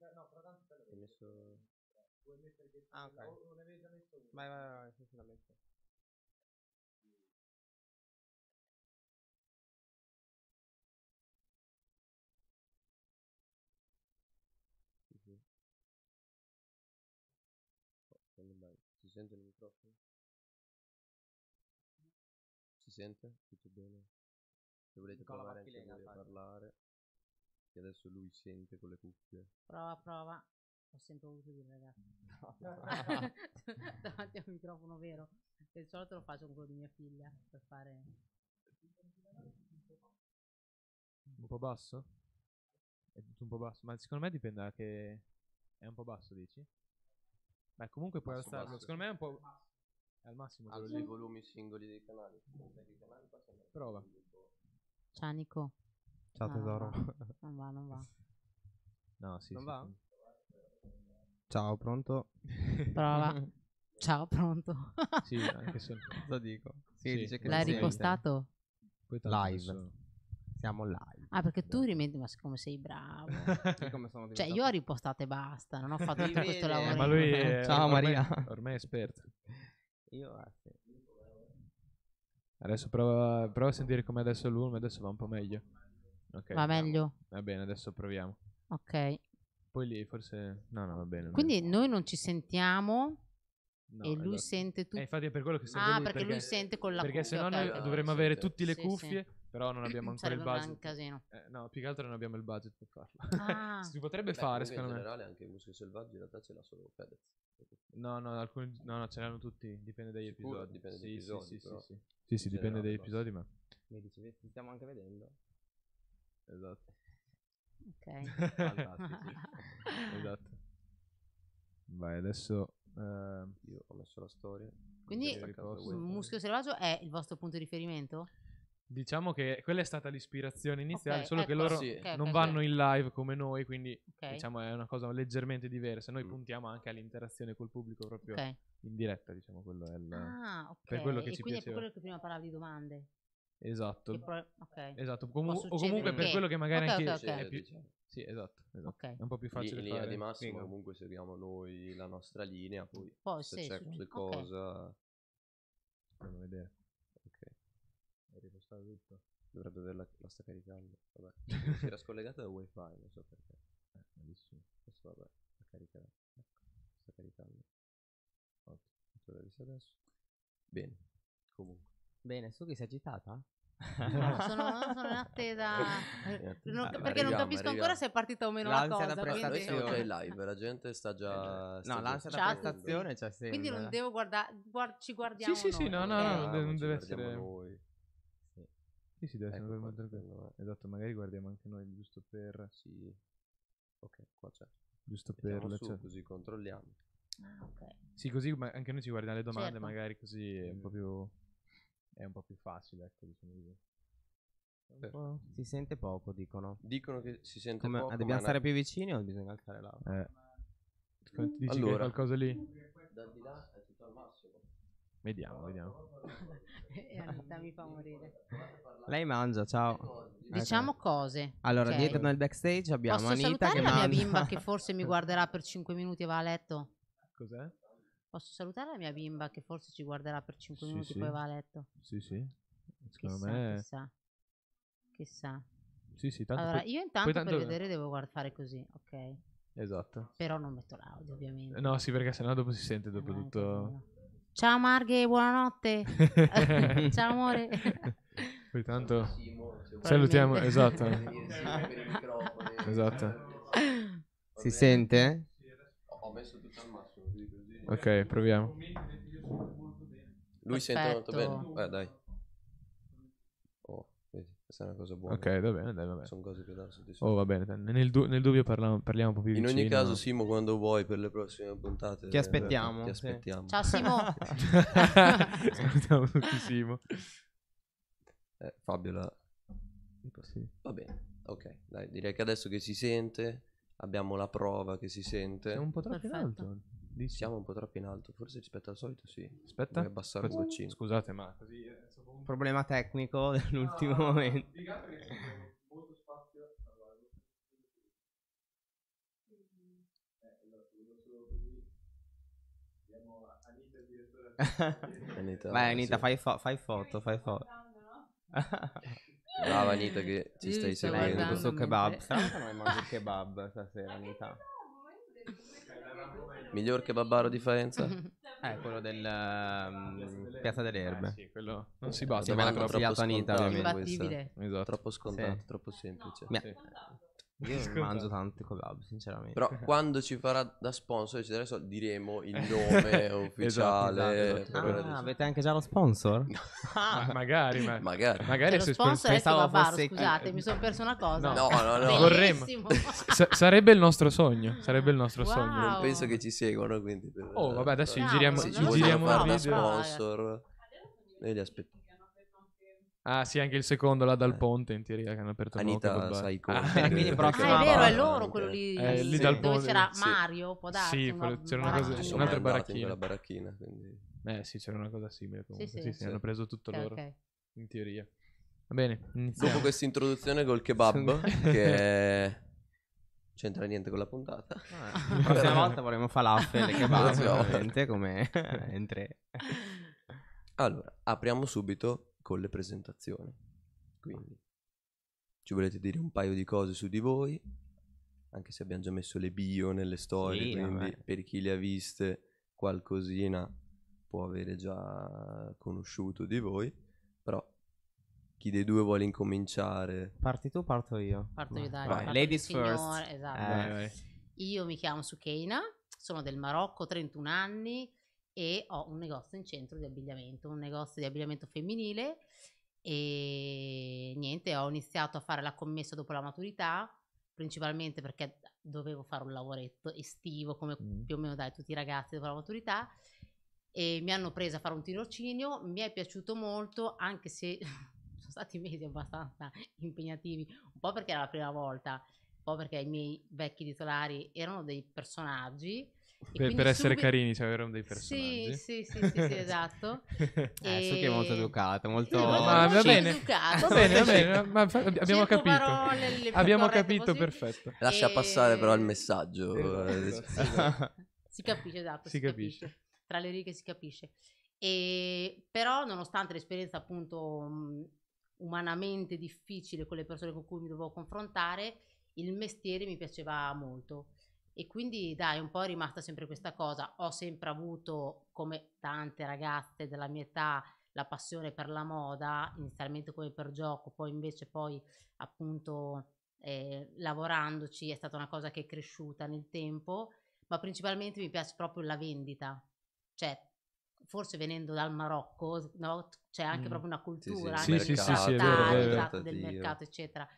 No, però tanto te l'ho messo... Eh, vuoi mettere che... Ah, ok. O ne avevi già messo uno? Vai, vai, vai, sì, sì, l'ho messo. Sì, oh, Si sente il microfono? Si sente? Tutto bene? Se volete provare anche voi a parlare che adesso lui sente con le cuffie. Prova, prova. Ho sempre voluto dire, ragazzi. No. Davanti al microfono vero. Che Del solito lo faccio con quello di mia figlia per fare. Un po' basso? È tutto un po' basso, ma secondo me dipende da che. È un po' basso, dici? Beh, comunque puoi basso, alzarlo. Basso. Secondo me è un po'. È al massimo. Allora, i volumi singoli dei canali. Prova. Ciao, Nico. Ciao ah, no, tesoro. Non va, non va. No, sì. Non sì, va? Sì. Ciao, pronto? Prova. Ciao, pronto. sì, anche se cosa dico. Sì, dice che L'hai ripostato? Live. Siamo live. Ah, perché tu esatto. rimetti, ma siccome sei bravo. come sono cioè, io ho ripostato e basta, non ho fatto tutto questo eh. lavoro. Ma lui è, Ciao ormai, Maria. Ormai è esperto. Io ah, Adesso prova, a sentire come adesso l'ulm, adesso va un po' meglio. Ok. Va meglio? Va bene, adesso proviamo. Ok. Poi lì forse... No, no, va bene. Quindi noi non ci sentiamo no, e lui esatto. sente tutto. Eh, infatti è per quello che sente Ah, lui, perché, perché, lui sente con la Perché cuffia, sennò okay, noi dovremmo avere tutte le sì, cuffie, sì. però non abbiamo ancora il budget. un casino. Eh, no, più che altro non abbiamo il budget per farlo. Ah. si potrebbe Beh, fare, secondo me. In generale anche i muschi Selvaggi in realtà ce l'ha solo Fedez. No, no, alcuni, no, no, ce l'hanno tutti, dipende dagli Sicuro, episodi. Dipende sì, dagli sì, episodi sì, sì, sì, sì, dipende dagli episodi, ma... Mi dicevi, stiamo anche vedendo. Esatto. Ok. esatto. Vai, adesso eh, io ho messo la storia. Quindi il muschio selvaggio è il vostro punto di riferimento? Diciamo che quella è stata l'ispirazione iniziale, okay, solo ecco, che loro sì. okay, non okay, vanno in live come noi, quindi diciamo è una cosa leggermente diversa. Noi mm. puntiamo anche all'interazione col pubblico proprio in diretta, diciamo, quello è il, ah, per quello che e ci piaceva. E quindi è quello che prima parlavi di domande. Esatto. Pro- okay. esatto. Comu- o comunque per che... quello che magari okay, anche okay, okay. è più... Diciamo. Sì, esatto, esatto. esatto. è un po' più facile. In linea fare. di massimo Venga. comunque seguiamo noi la nostra linea, poi, poi se, se c'è qualcosa... Andiamo a vedere. Ok. È ripostato tutto. Dovrebbe averla la sta caricando. Vabbè. si era scollegata da wifi, non so perché. Eh, bellissimo. Adesso vabbè, la caricherà. Ecco, sta caricando. Ottimo. Adesso. Bene. Comunque. Bene, su che sei agitata? No, sono, sono, in attesa non, perché non capisco arriviamo. ancora se è partita o meno l'ansia la cosa. L'ansia da prestazione quindi... Noi live, la gente sta già. Sta no, l'ansia da prestazione c'è sempre. Quindi non devo guardare, guard- ci guardiamo. Sì, sì, sì, no, eh, no, no, no, non deve essere. Noi. Sì, sì, sì deve ecco essere quello. Esatto, magari guardiamo anche noi, giusto per. Sì. Ok, qua c'è. Giusto per. Su, c'è. Cioè così controlliamo. Ah, ok. Sì, così anche noi ci guardiamo le domande, certo. magari così è un po' più è un po' più facile, ecco, diciamo così. Si sente poco, dicono. Dicono che si sente Come, poco. Ah, dobbiamo stare una... più vicini o bisogna alzare la... Eh. Dici allora. che qualcosa lì? Da di là è tutto al massimo. Vediamo, vediamo. Anita mi fa morire. Lei mangia, ciao. Diciamo ecco. cose. Allora, okay. dietro nel backstage abbiamo Posso Anita che la mia bimba che forse mi guarderà per 5 minuti e va a letto? Cos'è? Posso salutare la mia bimba che forse ci guarderà per 5 sì, minuti e sì. poi va a letto? Sì, sì. Secondo chissà, me... Chissà. chissà. Sì, sì, tanto allora, poi, io intanto tanto... per vedere devo guard- fare così, ok? Esatto. Però non metto l'audio, ovviamente. No, sì, perché sennò dopo si sente dopo eh, tutto... Ciao Marghe, buonanotte. Ciao amore. Poi tanto salutiamo, esatto. esatto. Si sente? Ho messo tutto al massimo. Ok, proviamo. Lui Perfetto. sente molto bene. Eh, dai. Oh, questa è una cosa buona. Ok, va bene, dai, va bene. Sono cose che danno soddisfazione. Oh, va bene. Nel, du- nel dubbio parliamo, parliamo un po' più vicino. In ogni caso, Simo, quando vuoi per le prossime puntate. Ti aspettiamo. Eh, ti sì. aspettiamo. Ciao Simo. Salutiamo tutti Simo. Eh, Fabio la... Sì. Va bene. Ok, dai, direi che adesso che si sente, abbiamo la prova che si sente. È un po' troppo in alto. Lì siamo un po' troppo in alto, forse rispetto al solito sì. Aspetta. Devi abbassare il goccino. Scusate, ma così è stato un problema tecnico dell'ultimo no, momento. molto spazio eh, Anita, Vai Anita, sì. fai, fo- fai, foto, fai foto. Brava Anita che ci stai seguendo. Questo kebab. Strano che non hai mangiato il kebab stasera Anita. Miglior che Babbaro di Faenza? eh, quello del um, Piazza delle Erbe. Eh, sì, quello non si batte, ma l'ha consigliato Anita. Esatto. Troppo scontato, sì. troppo semplice. No, Beh. Sì. Io non mangio tante kebab, sinceramente. Però quando ci farà da sponsor, ci adesso diremo il nome esatto, esatto, ufficiale. esatto, esatto, esatto. Ah, avete anche già lo sponsor? Ah. magari, ma... magari. Magari eh, lo sponsor è Kebabaro, fosse... scusate, mi sono perso una cosa. No, no, no. Vorremmo. S- sarebbe il nostro sogno, sarebbe il nostro wow. sogno. Non penso che ci seguano, quindi... Oh, vabbè, adesso giriamo, giriamo, giriamo da sponsor. Noi li aspettiamo. Ah, sì, anche il secondo là dal eh. ponte, in teoria, che hanno aperto Anita, nuovo, sai come. Ah, quindi proprio ah, è vero, è loro quello lì, eh, lì sì. dal ponte. dove c'era sì. Mario, può darsi. Sì, una c'era una cosa, un'altra baracchina. La baracchina, quindi. Eh sì, c'era una cosa simile comunque. Sì, sì, sì, sì. hanno preso tutto okay, loro, okay. in teoria. Va bene, iniziamo. Dopo questa introduzione col kebab, che c'entra niente con la puntata. Ah, la prossima volta vorremmo falafel e kebab, ovviamente, come... Allora, apriamo subito con le presentazioni. Quindi ci volete dire un paio di cose su di voi, anche se abbiamo già messo le bio nelle storie, sì, quindi vabbè. per chi le ha viste qualcosina può avere già conosciuto di voi, però chi dei due vuole incominciare? Parti tu o parto io? Parto io, dai. Parto Ladies signor, first. Esatto. Eh, io mi chiamo Sukeina, sono del Marocco, 31 anni, e ho un negozio in centro di abbigliamento, un negozio di abbigliamento femminile e niente, ho iniziato a fare la commessa dopo la maturità, principalmente perché dovevo fare un lavoretto estivo come mm. più o meno dai tutti i ragazzi dopo la maturità e mi hanno preso a fare un tirocinio, mi è piaciuto molto anche se sono stati mesi abbastanza impegnativi, un po' perché era la prima volta, un po' perché i miei vecchi titolari erano dei personaggi per, per, essere subi... carini, cioè erano dei personaggi. Sì, sì, sì, sì, sì esatto. Eh, so che è molto educato, molto... Sì, molto va bene. Educato, va bene, va bene, ma abbiamo capito. Parole, abbiamo capito, possibili. perfetto. Lascia e... passare però il messaggio. Esatto. Eh, esatto. si capisce, esatto, si, si capisce. capisce. Tra le righe si capisce. E... Però nonostante l'esperienza appunto mh, mm, umanamente difficile con le persone con cui mi dovevo confrontare, il mestiere mi piaceva molto e quindi dai, un po' è rimasta sempre questa cosa. Ho sempre avuto, come tante ragazze della mia età, la passione per la moda, inizialmente come per gioco, poi invece poi appunto eh, lavorandoci è stata una cosa che è cresciuta nel tempo, ma principalmente mi piace proprio la vendita. Cioè, forse venendo dal Marocco, no? c'è anche mm. proprio una cultura sì, sì, del mercato, eccetera.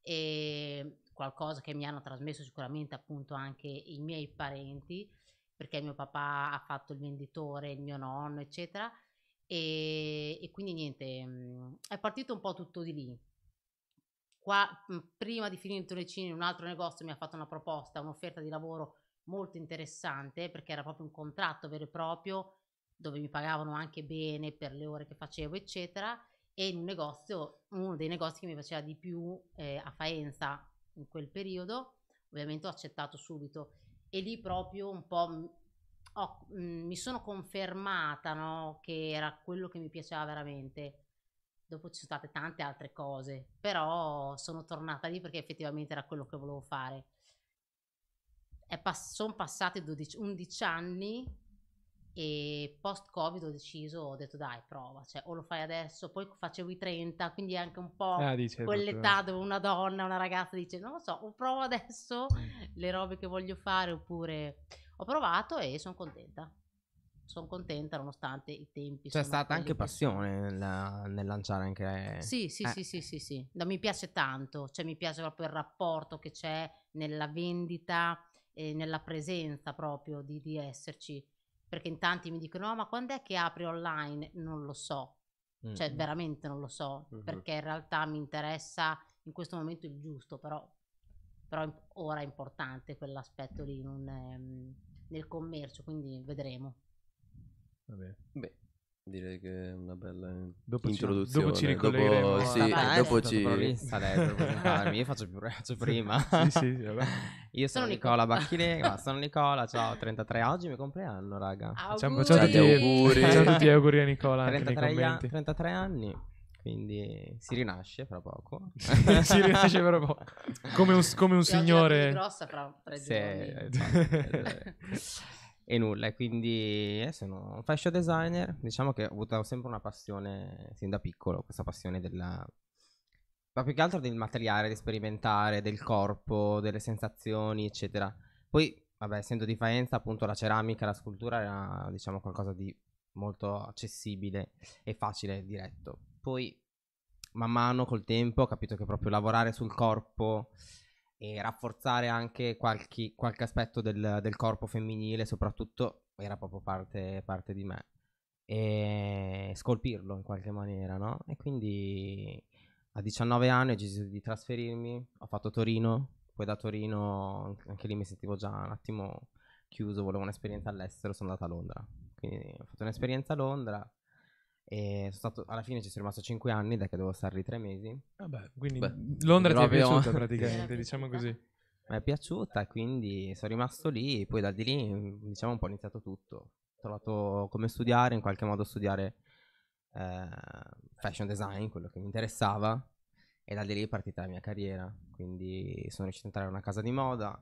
E qualcosa che mi hanno trasmesso sicuramente appunto anche i miei parenti, perché mio papà ha fatto il venditore, il mio nonno, eccetera. E, e quindi niente, mm, è partito un po' tutto di lì. Qua, mm, prima di finire il Tonicini, in un altro negozio mi ha fatto una proposta, un'offerta di lavoro molto interessante perché era proprio un contratto vero e proprio dove mi pagavano anche bene per le ore che facevo, eccetera. E in un negozio, uno dei negozi che mi faceva di più eh, a Faenza, in quel periodo, ovviamente ho accettato subito e lì proprio un po' ho, mh, mm, mi sono confermata no, che era quello che mi piaceva veramente. Dopo ci sono state tante altre cose, però sono tornata lì perché effettivamente era quello che volevo fare. Pass- sono passati 12, 11 anni e post covid ho deciso ho detto dai prova cioè o lo fai adesso poi facevo i 30 quindi è anche un po' ah, dice, esatto, quell'età proprio. Eh. dove una donna una ragazza dice non lo so o provo adesso le robe che voglio fare oppure ho provato e sono contenta sono contenta nonostante i tempi c'è stata anche passione nel, nel, lanciare anche sì sì eh. sì sì sì, sì. No, mi piace tanto cioè mi piace proprio il rapporto che c'è nella vendita e nella presenza proprio di, di esserci perché in tanti mi dicono: ma quando è che apri online? Non lo so, mm-hmm. cioè veramente non lo so, mm-hmm. perché in realtà mi interessa in questo momento il giusto, però, però ora è importante quell'aspetto lì non, um, nel commercio, quindi vedremo. Vabbè. Beh, Direi che è una bella dopo introduzione. Ci, dopo ci ricollegheremo. Dopo, sì, ah, dopo ci... Adesso, io faccio, più, faccio prima. sì, sì, sì, io sono Nicola Bacchile sono Nicola, ciao 33 oggi, è mio compleanno, raga. Facciamo tutti auguri. Facciamo tutti auguri a Nicola 33, a, 33 anni. Quindi si rinasce fra poco. si rinasce fra poco. Come un, come un signore. È grossa fra tre sì, e nulla. E quindi eh, sono un fashion designer. Diciamo che ho avuto sempre una passione, sin da piccolo, questa passione della. Ma più che altro del materiale, di sperimentare, del corpo, delle sensazioni, eccetera. Poi, vabbè, essendo di Faenza, appunto la ceramica, la scultura era, diciamo, qualcosa di molto accessibile e facile, diretto. Poi, man mano, col tempo, ho capito che proprio lavorare sul corpo e rafforzare anche qualche, qualche aspetto del, del, corpo femminile, soprattutto era proprio parte, parte, di me, e scolpirlo in qualche maniera, no? E quindi a 19 anni ho deciso di trasferirmi, ho fatto Torino, poi da Torino anche lì mi sentivo già un attimo chiuso, volevo un'esperienza all'estero, sono andato a Londra, quindi ho fatto un'esperienza a Londra e stato, alla fine ci sono rimasto 5 anni, da che devo lì 3 mesi. Vabbè, quindi Beh, Londra ti è piaciuta praticamente, diciamo così. Mi è piaciuta, quindi sono rimasto lì, e poi da di lì diciamo un po' iniziato tutto. Ho trovato come studiare, in qualche modo studiare eh, fashion design, quello che mi interessava, e da di lì è partita la mia carriera. Quindi sono riuscito a entrare in una casa di moda,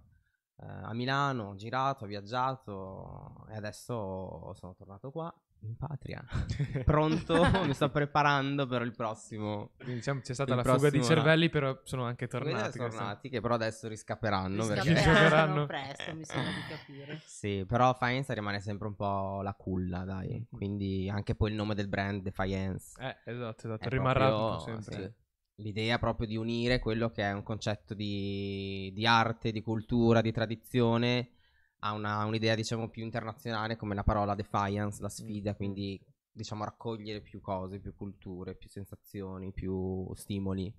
eh, a Milano, ho girato, ho viaggiato e adesso sono tornato qua in patria. Pronto, mi sto preparando per il prossimo. diciamo, c'è stata la prossimo, fuga di cervelli, però sono anche tornati. Sono tornati, che però adesso riscapperanno. Riscapperanno perché... presto, mi sembra di capire. Sì, però Faenza rimane sempre un po' la culla, dai. Mm. Quindi anche poi il nome del brand, Defiance. Eh, esatto, esatto. Rimarrà sempre. Sì. L'idea proprio di unire quello che è un concetto di, di arte, di cultura, di tradizione ha una, un'idea diciamo più internazionale come la parola defiance, la sfida, mm. quindi diciamo raccogliere più cose, più culture, più sensazioni, più stimoli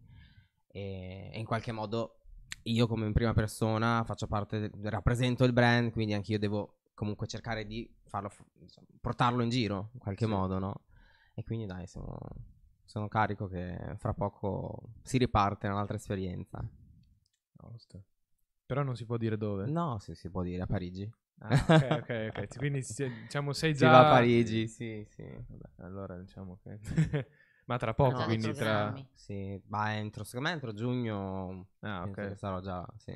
e, e in qualche modo io come in prima persona faccio parte, rappresento il brand, quindi anche io devo comunque cercare di farlo, diciamo, portarlo in giro in qualche sì. modo, no? E quindi dai, sono, sono carico che fra poco si riparte un'altra esperienza. Oster. Però non si può dire dove. No, si, si può dire a Parigi. Ah, ok, ok, ok. Quindi diciamo sei già... Si va a Parigi, sì, sì. Vabbè, allora diciamo che... ma tra poco, no, quindi tra... Sì, ma entro, secondo me entro giugno ah, okay. sarò già, sì.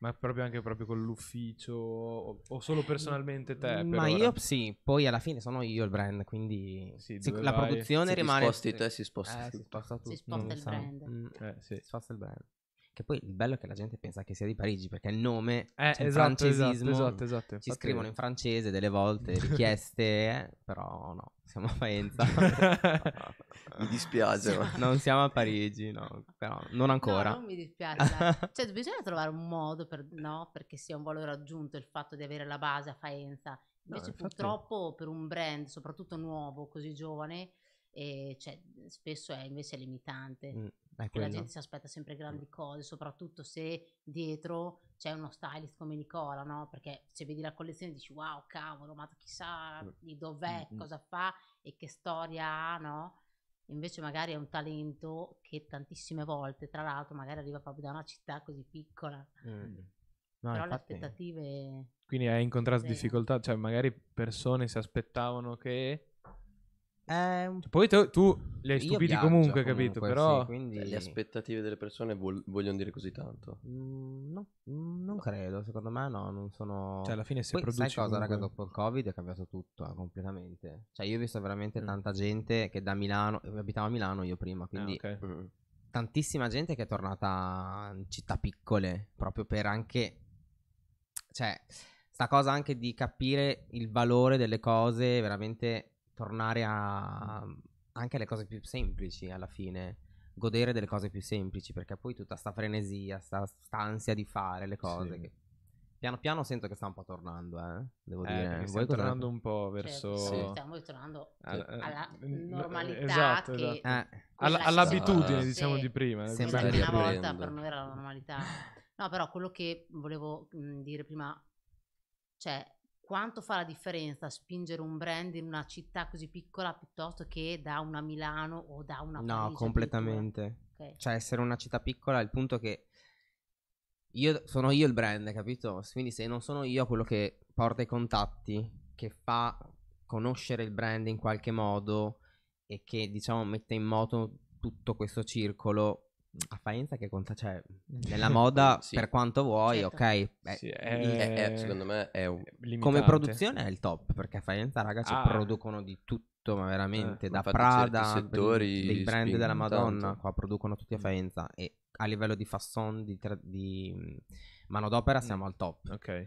Ma proprio anche proprio con l'ufficio o, o solo personalmente te? Mm, ma ora? io sì, poi alla fine sono io il brand, quindi sì, si, la produzione si rimane... Sposti te, si sposta eh, tutto. Si sposta, tutto. Si sposta il brand. Mm, eh, sì. Si sposta il brand. Che poi il bello è che la gente pensa che sia di Parigi perché il nome eh, cioè esatto, francesismo. Esatto, esatto, esatto ci scrivono in francese delle volte richieste, eh, però no, siamo a Faenza. mi dispiace, sì, non siamo a Parigi, no, però non ancora. No, non mi dispiace. cioè, bisogna trovare un modo per, no, perché sia un valore aggiunto il fatto di avere la base a Faenza. Invece no, infatti... purtroppo per un brand, soprattutto nuovo, così giovane, e cioè, spesso è invece limitante. Mm, perché cioè, la gente si aspetta sempre mm. grandi mm. cose, soprattutto se dietro c'è uno stylist come Nicola, no? Perché se vedi la collezione dici wow, cavolo, ma chissà mm. di dov'è, mm, mm. cosa fa e che storia ha, no? Invece magari è un talento che tantissime volte, tra l'altro, magari arriva proprio da una città così piccola. No, Però infatti, le aspettative... Quindi hai incontrato sì. difficoltà, cioè magari persone si aspettavano che eh, cioè, poi tu, tu li hai stupiti viaggio, comunque, capito? Comunque, però sì, quindi... le aspettative delle persone vol- vogliono dire così tanto. Mm, no, mm, non credo. Secondo me, no. Non sono. Cioè, alla fine, se Poi, produci. Sai cosa, comunque... raga? Dopo il COVID è cambiato tutto eh, completamente. Cioè, io ho visto veramente mm. tanta gente che da Milano. Eh, abitavo a Milano io prima, eh, quindi. Eh, okay. Mm-hmm. Tantissima gente che è tornata in città piccole proprio per anche. Cioè, sta cosa anche di capire il valore delle cose veramente tornare a anche alle cose più semplici alla fine godere delle cose più semplici perché poi tutta sta frenesia sta, sta ansia di fare le cose sì. che piano piano sento che sta un po' tornando, eh? devo eh, dire. Stiamo tornando un po' verso... Cioè, sì, stiamo tornando eh, alla, alla normalità esatto, che... esatto. Eh, alla, all'abitudine, diciamo, di prima. Sembra diciamo. che una volta per noi era la normalità. No, però quello che volevo mh, mm, dire prima, cioè, quanto fa la differenza spingere un brand in una città così piccola piuttosto che da una Milano o da una No, completamente. Okay. Cioè essere una città piccola è il punto che io, sono io il brand, capito? Quindi se non sono io quello che porta i contatti, che fa conoscere il brand in qualche modo e che diciamo mette in moto tutto questo circolo, a Faenza che conta, cioè, nella moda sì. per quanto vuoi, certo. ok. Beh, sì, è... È, è, eh, eh, secondo me è un... come produzione è il top perché a Faenza, ragazzi, ah. producono di tutto, ma veramente eh, da Prada, settori dei brand della Madonna, tanto. qua producono tutti a mm. Faenza e a livello di fasson, di, tra... di mm, manodopera siamo mm. al top. Ok.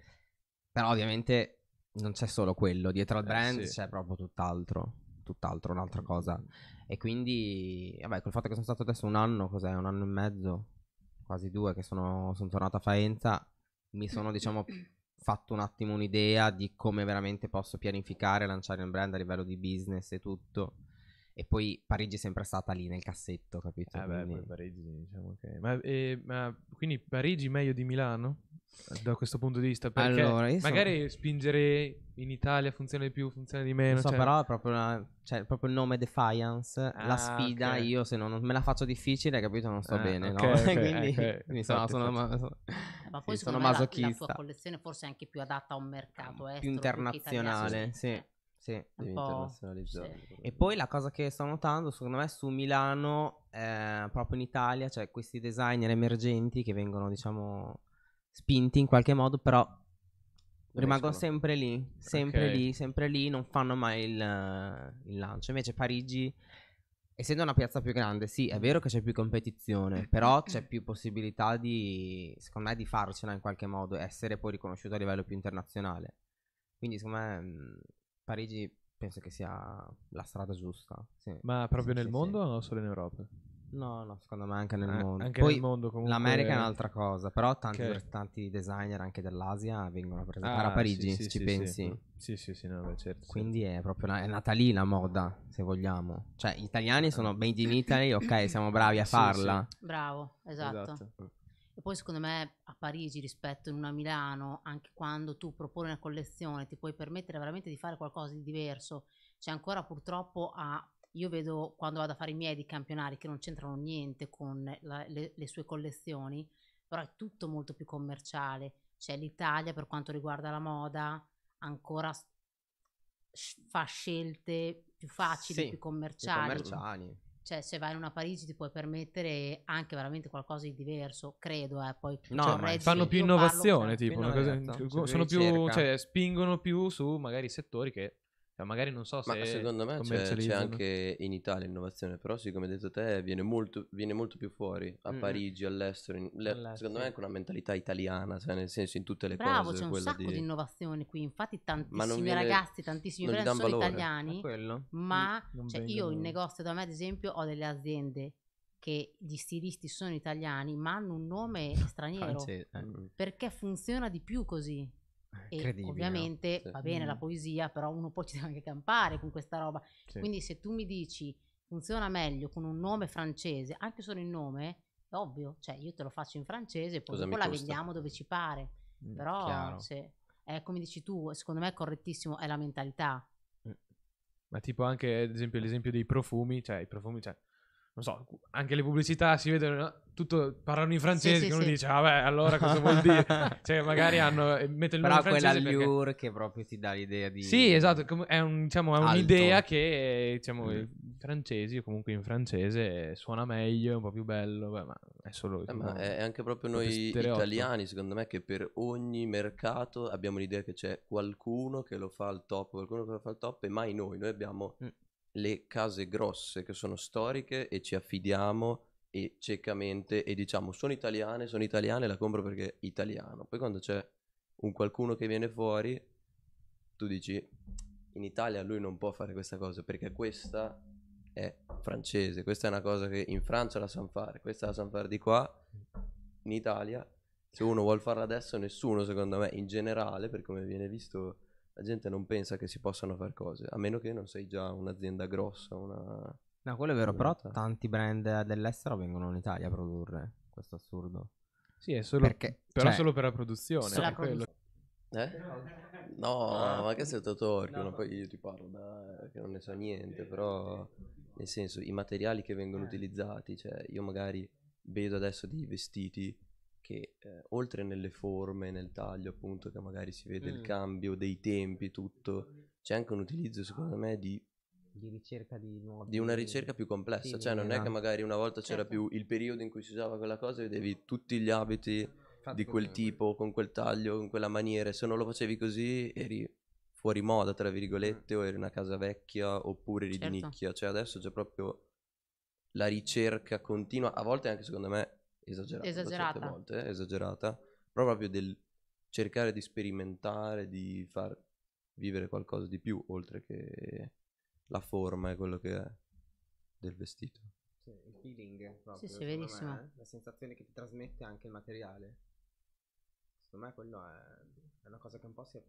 Però ovviamente non c'è solo quello, dietro al eh, brand eh, sì. c'è proprio tutt'altro tutt'altro, un'altra cosa. E quindi, vabbè, col fatto che sono stato adesso un anno, cos'è, un anno e mezzo, quasi due, che sono, sono tornato a Faenza, mi sono, diciamo, fatto un attimo un'idea di come veramente posso pianificare, lanciare un brand a livello di business e tutto. E poi Parigi è sempre stata lì nel cassetto, capito? Eh beh, quindi... Parigi, diciamo che... Ma, eh, ma, quindi Parigi meglio di Milano? Da questo punto di vista, perché allora, magari so... spingere in Italia funziona di più, funziona di meno. Non so, cioè... però è proprio, una, cioè, proprio il nome Defiance, ah, la sfida, okay. io se non, me la faccio difficile, capito, non sto ah, bene, okay, no? Okay, quindi mi sono, sono, ma, sono, eh, ma poi sì, sono masochista. La, la tua collezione forse è anche più adatta a un mercato estero, più internazionale, più sì. Sì, devi internazionalizzare. Sì. E poi la cosa che sto notando, secondo me, su Milano, eh, proprio in Italia, cioè questi designer emergenti che vengono, diciamo, spinti in qualche modo, però rimangono sempre lì, sempre okay. lì, sempre lì, non fanno mai il, il lancio. Invece Parigi, essendo una piazza più grande, sì, è vero che c'è più competizione, però c'è più possibilità di, secondo me, di farcela in qualche modo, essere poi riconosciuto a livello più internazionale. Quindi, secondo me mm, Parigi penso che sia la strada giusta. Sì. Ma proprio sì, nel sì, mondo o solo in Europa? No, no, secondo me anche nel eh, mondo. Anche Poi nel mondo comunque... L'America è un'altra cosa, però tanti, okay. tanti designer anche dell'Asia vengono a presentare ah, a Parigi, se ci pensi. Sì, sì, sì, no, beh, certo. certo. Quindi è proprio una, è nata lì la moda, se vogliamo. Cioè, gli italiani sono ah. made in Italy, ok, siamo bravi a farla. Bravo, esatto. esatto. E poi secondo me a Parigi rispetto a una Milano, anche quando tu proponi una collezione, ti puoi permettere veramente di fare qualcosa di diverso. C'è ancora purtroppo a... Io vedo quando vado a fare i miei di campionari che non c'entrano niente con la, le, le sue collezioni, però è tutto molto più commerciale. C'è l'Italia per quanto riguarda la moda, ancora fa scelte più facili, sì, più commerciali. commerciali. Cioè, se vai in una Parigi ti puoi permettere anche veramente qualcosa di diverso, credo, eh. Poi no, cioè, fanno più innovazione, parlo, tipo, più una cosa, sono più, cioè, spingono più su magari settori che cioè, magari non so se. Ma secondo me c'è, c'è, anche in Italia innovazione, però siccome hai detto te, viene molto, viene molto più fuori a mm. mm. Parigi, all'estero, in, all'estero, Secondo me è anche una mentalità italiana, cioè nel senso in tutte le Bravo, cose. Bravo, c'è un sacco di... di innovazione qui. Infatti, tantissimi viene, ragazzi, tantissimi brand sono Quello? Ma cioè, io in negozio da me, ad esempio, ho delle aziende che gli stilisti sono italiani, ma hanno un nome straniero. Francese. Eh. Mm. Perché funziona di più così. Eh, e ovviamente sì. Cioè, va bene mm. la poesia, però uno poi ci deve anche campare con questa roba. Sì. Quindi se tu mi dici funziona meglio con un nome francese, anche solo il nome, è ovvio, cioè io te lo faccio in francese, e poi dopo la costa? vendiamo dove ci pare. Mm, però se, è come dici tu, secondo me è correttissimo, è la mentalità. Mm. Ma tipo anche, ad esempio, l'esempio dei profumi, cioè i profumi, cioè non so, anche le pubblicità si vedono, tutto, parlano in francese, sì, sì, che uno sì. dice, vabbè, ah, allora cosa vuol dire? cioè, magari hanno, eh, mette il nome Però quella allure perché... che proprio ti dà l'idea di... Sì, esatto, è, un, diciamo, è un'idea che, diciamo, mm. i francesi, o comunque in francese, suona meglio, è un po' più bello, beh, ma è solo... Eh, ma è anche proprio noi italiani, secondo me, che per ogni mercato abbiamo l'idea che c'è qualcuno che lo fa al top, qualcuno che lo fa al top, e mai noi, noi abbiamo... Mm le case grosse che sono storiche e ci affidiamo e ciecamente e diciamo sono italiane, sono italiane, la compro perché è italiano. Poi quando c'è un qualcuno che viene fuori, tu dici in Italia lui non può fare questa cosa perché questa è francese, questa è una cosa che in Francia la sanno fare, questa la sanno fare di qua, in Italia. Se uno vuole farla adesso, nessuno secondo me, in generale, per come viene visto la gente non pensa che si possano fare cose, a meno che non sei già un'azienda grossa, una... No, quello è vero, però tanti brand dell'estero vengono in Italia a produrre, questo assurdo. Sì, è solo, Perché, però cioè, solo per la produzione. Solo la produzione. Eh? No, ah, ma che sei stato orchio, no, poi io ti parlo da, eh, che non ne so niente, però nel senso i materiali che vengono eh. utilizzati, cioè io magari vedo adesso dei vestiti che eh, oltre nelle forme, nel taglio appunto che magari si vede mm. il cambio dei tempi, tutto, c'è anche un utilizzo secondo me di di ricerca di nuovi di una ricerca più complessa, sì, cioè non è che esatto. magari una volta certo. c'era più il periodo in cui si usava quella cosa e vedevi tutti gli abiti Fatto di quel bene. tipo, con quel taglio, in quella maniera, se non lo facevi così eri fuori moda, tra virgolette, mm. o eri una casa vecchia oppure eri certo. di nicchia, cioè adesso c'è proprio la ricerca continua, a volte anche secondo me esagerata, esagerata. Volte, eh, esagerata, però proprio del cercare di sperimentare, di far vivere qualcosa di più, oltre che la forma e quello che è del vestito. il feeling proprio, sì, sì, verissimo. Me, eh, la sensazione che ti trasmette anche il materiale. Secondo me quello è, è una cosa che un po' si è,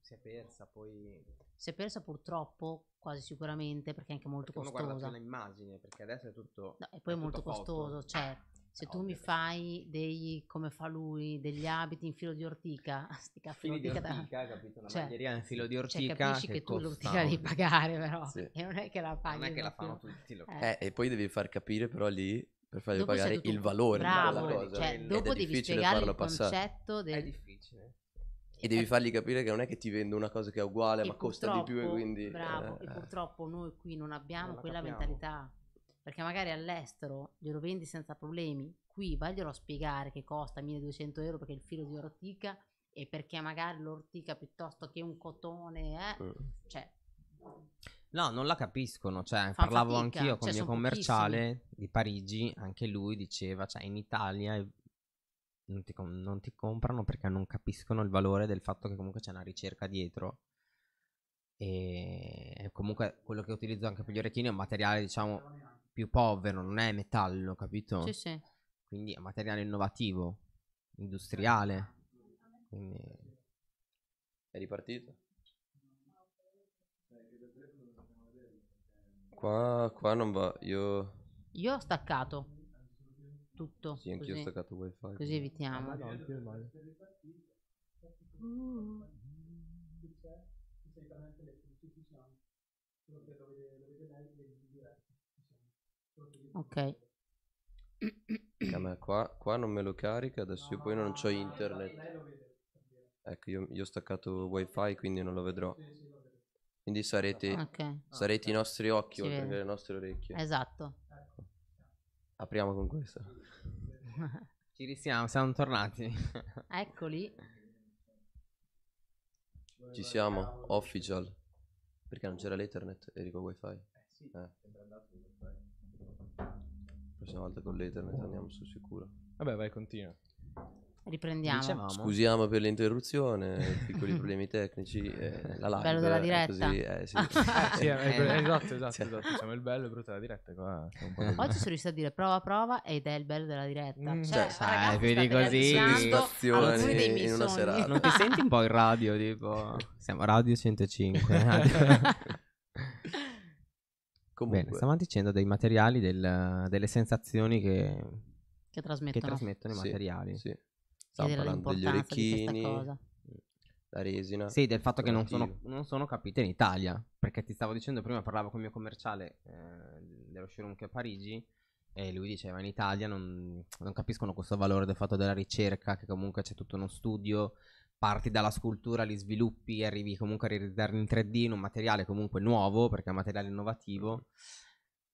si è, persa poi... Si è persa purtroppo, quasi sicuramente, perché è anche molto perché costosa. Uno guarda più l'immagine, perché adesso è tutto... No, e poi è molto costoso, foto. Certo. cioè se tu ovviamente. mi fai dei, come fa lui, degli abiti in filo di ortica, sti cazzo, filo di ortica, da... capito? Una cioè, maglieria in filo di cioè, ortica cioè, capisci che, che tu l'ortica costa... devi pagare però, sì. e non è che la paghi. Non è che la fanno più. tutti. Lo... Eh. eh, e poi devi far capire però lì per fargli dopo pagare il valore bravo, della cosa. Cioè, il... dopo devi spiegare il concetto del... È difficile. E devi eh. fargli capire che non è che ti vendo una cosa che è uguale, e ma costa di più e quindi... Bravo, eh, e eh. purtroppo noi qui non abbiamo non quella capiamo. mentalità perché magari all'estero glielo vendi senza problemi, qui vaglielo a spiegare che costa 1200 euro perché il filo di ortica e perché magari l'ortica piuttosto che un cotone, eh, mm. cioè... No, non la capiscono, cioè, parlavo fatica. anch'io con cioè, il mio commerciale pochissimi. di Parigi, anche lui diceva, cioè in Italia non ti, com- non ti comprano perché non capiscono il valore del fatto che comunque c'è una ricerca dietro e comunque quello che utilizzo anche per gli orecchini è un materiale diciamo più povero, non è metallo, capito? Sì, sì. Quindi è materiale innovativo, industriale. Quindi... È ripartito? Qua, qua non va, io... Io ho staccato tutto. Sì, anch'io ho staccato wifi. Così evitiamo. Ah, no, uh. Ok. qua, qua non me lo carica, adesso io poi non ho internet. Ecco, io, io ho staccato wifi quindi non lo vedrò. Quindi sarete, okay. sarete i nostri occhi oltre che le nostre orecchie. Esatto. Apriamo con questo. Ci risiamo, siamo tornati. Eccoli. Ci siamo, official. Perché non c'era l'Ethernet, Enrico Wifi. Eh. eh prossima volta con l'Ethernet andiamo su sicuro. Vabbè, vai, continua. Riprendiamo. Dicevamo. Scusiamo per l'interruzione, piccoli problemi tecnici. Eh, la live bello della diretta. Così, eh, sì. eh, sì, è, eh, esatto, esatto. Cioè. esatto. Diciamo, il bello e brutto della diretta. Qua, Oggi sono riuscito a dire prova, prova ed è il bello della diretta. Mm. Cioè, cioè ragazzi, vedi così. Soddisfazione in una serata. Non ti senti un po' in radio? Tipo, siamo Radio 105. Comunque. Bene, stavamo dicendo dei materiali, del, delle sensazioni che, che trasmettono. che trasmettono i materiali. Sì. Stavamo Vedere parlando degli orecchini, cosa. la resina. Sì, del fatto che non sono, non sono capite in Italia. Perché ti stavo dicendo prima, parlavo con il mio commerciale eh, dello showroom che a Parigi. E lui diceva in Italia non, non capiscono questo valore del fatto della ricerca, che comunque c'è tutto uno studio, parti dalla scultura, li sviluppi, arrivi comunque a realizzarli in 3D in un materiale comunque nuovo, perché è un materiale innovativo. Mm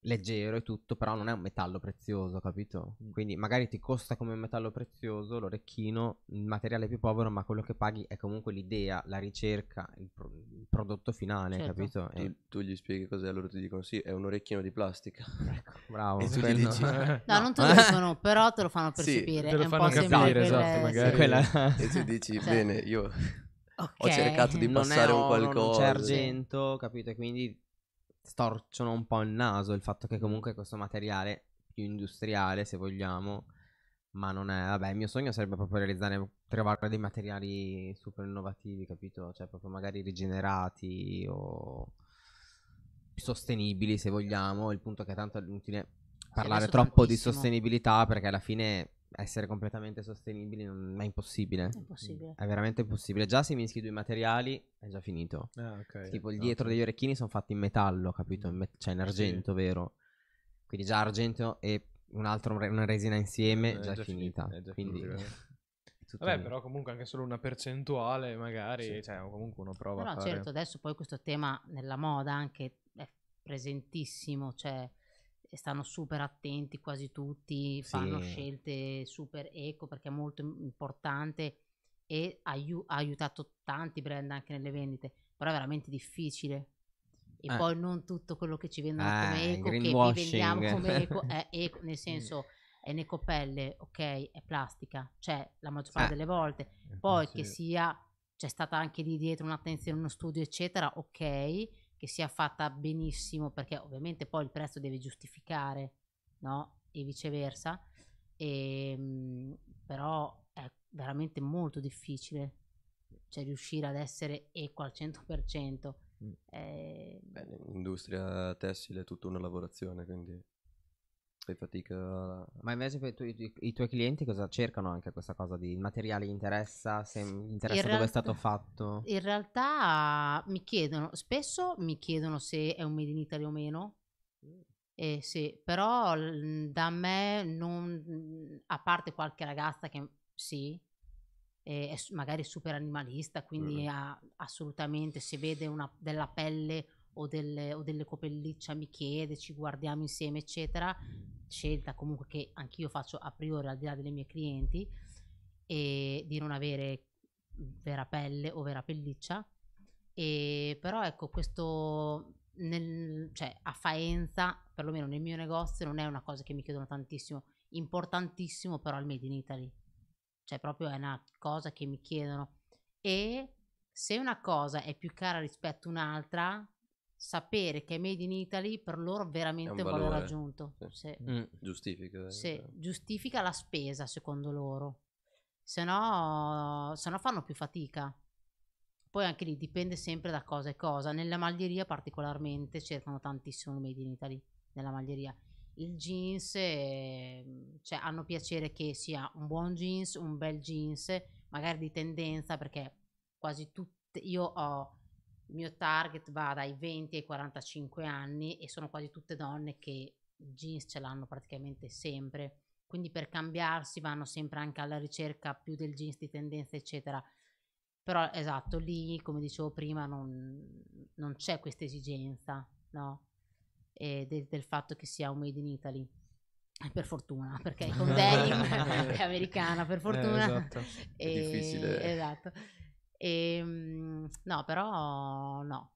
leggero e tutto, però non è un metallo prezioso, capito? Mm. Quindi magari ti costa come un metallo prezioso l'orecchino, il materiale più povero, ma quello che paghi è comunque l'idea, la ricerca, il, pro- il prodotto finale, certo. capito? Tu, e... tu, gli spieghi cos'è, loro ti dicono sì, è un orecchino di plastica. Ecco, bravo. e tu gli dici... no, no, non te lo dicono, però te lo fanno percepire. Sì, te lo fanno capire, esatto, quelle... magari. Quella... e tu dici, cioè... bene, io... Okay. Ho cercato di non passare un qualcosa. Non c'è argento, capito? Quindi storcono un po' il naso il fatto che comunque questo materiale più industriale, se vogliamo, ma non è... Vabbè, il mio sogno sarebbe proprio realizzare, trovare dei materiali super innovativi, capito? Cioè proprio magari rigenerati o sostenibili, se vogliamo. Il punto è che tanto è inutile parlare troppo di sostenibilità perché alla fine essere completamente sostenibili non è impossibile. È impossibile. È veramente impossibile. Già se mischi due materiali è già finito. Ah, okay. Tipo il ah, dietro degli orecchini sono fatti in metallo, capito? In mm. me- cioè in argento, sì. vero? Quindi già argento e un altro, una resina insieme eh, già, già, finita. Finito, eh, già Quindi... Eh. Vabbè, però comunque anche solo una percentuale, magari, sì. cioè, comunque uno prova. Però a fare... certo, adesso poi questo tema nella moda anche è presentissimo, cioè stanno super attenti quasi tutti, fanno sì. scelte super eco perché è molto importante e aiu- ha aiutato tanti brand anche nelle vendite, però è veramente difficile. E eh. poi non tutto quello che ci vendono ah, come eco, che vi vendiamo come eco, è eco, nel senso è necopelle, ok, è plastica, cioè la maggior ah. parte ah. delle volte. Eh, poi sì. che sia, c'è stata anche lì dietro un'attenzione, uno studio, eccetera, ok, che sia fatta benissimo, perché ovviamente poi il prezzo deve giustificare, no? E viceversa. E, ehm, però è veramente molto difficile cioè riuscire ad essere eco al 100%. Mm. Eh... Beh, l'industria tessile è tutta una lavorazione, quindi Fai fatica. Ma invece tu, i, i, tuoi clienti cosa cercano anche questa cosa di materiale interessa? Se interessa in dove realtà, è stato fatto? In realtà mi chiedono, spesso mi chiedono se è un Made in Italy o meno. Eh, sì, però da me non, a parte qualche ragazza che sì, è magari super animalista, quindi mm. ha, assolutamente se vede una, della pelle o delle, o delle copellicce, mi chiede, ci guardiamo insieme, eccetera, scelta comunque che anch'io faccio a priori al di là delle mie clienti, e di non avere vera pelle o vera pelliccia. E però ecco, questo nel, cioè, a Faenza, perlomeno nel mio negozio, non è una cosa che mi chiedono tantissimo, importantissimo però al Made in Italy. Cioè, proprio è una cosa che mi chiedono. E se una cosa è più cara rispetto a un'altra, sapere che è made in Italy per loro veramente è un valore, valore aggiunto. Sì. Sì. Mm. Giustifica, eh, sì. Cioè. giustifica. la spesa secondo loro, se no, se no fanno più fatica. Poi anche lì dipende sempre da cosa e cosa. Nella maglieria particolarmente cercano tantissimo made in Italy, nella maglieria. Il jeans, è, ehm, cioè hanno piacere che sia un buon jeans, un bel jeans, magari di tendenza perché quasi tutte, io ho il mio target va dai 20 ai 45 anni e sono quasi tutte donne che jeans ce l'hanno praticamente sempre, quindi per cambiarsi vanno sempre anche alla ricerca più del jeans di tendenza, eccetera. Però esatto, lì come dicevo prima non, non c'è questa esigenza no? del, del fatto che sia un made in Italy eh, per fortuna, perché con Denim è americana, per fortuna. Eh, esatto. e, è difficile. Esatto. E, ehm, no, però no.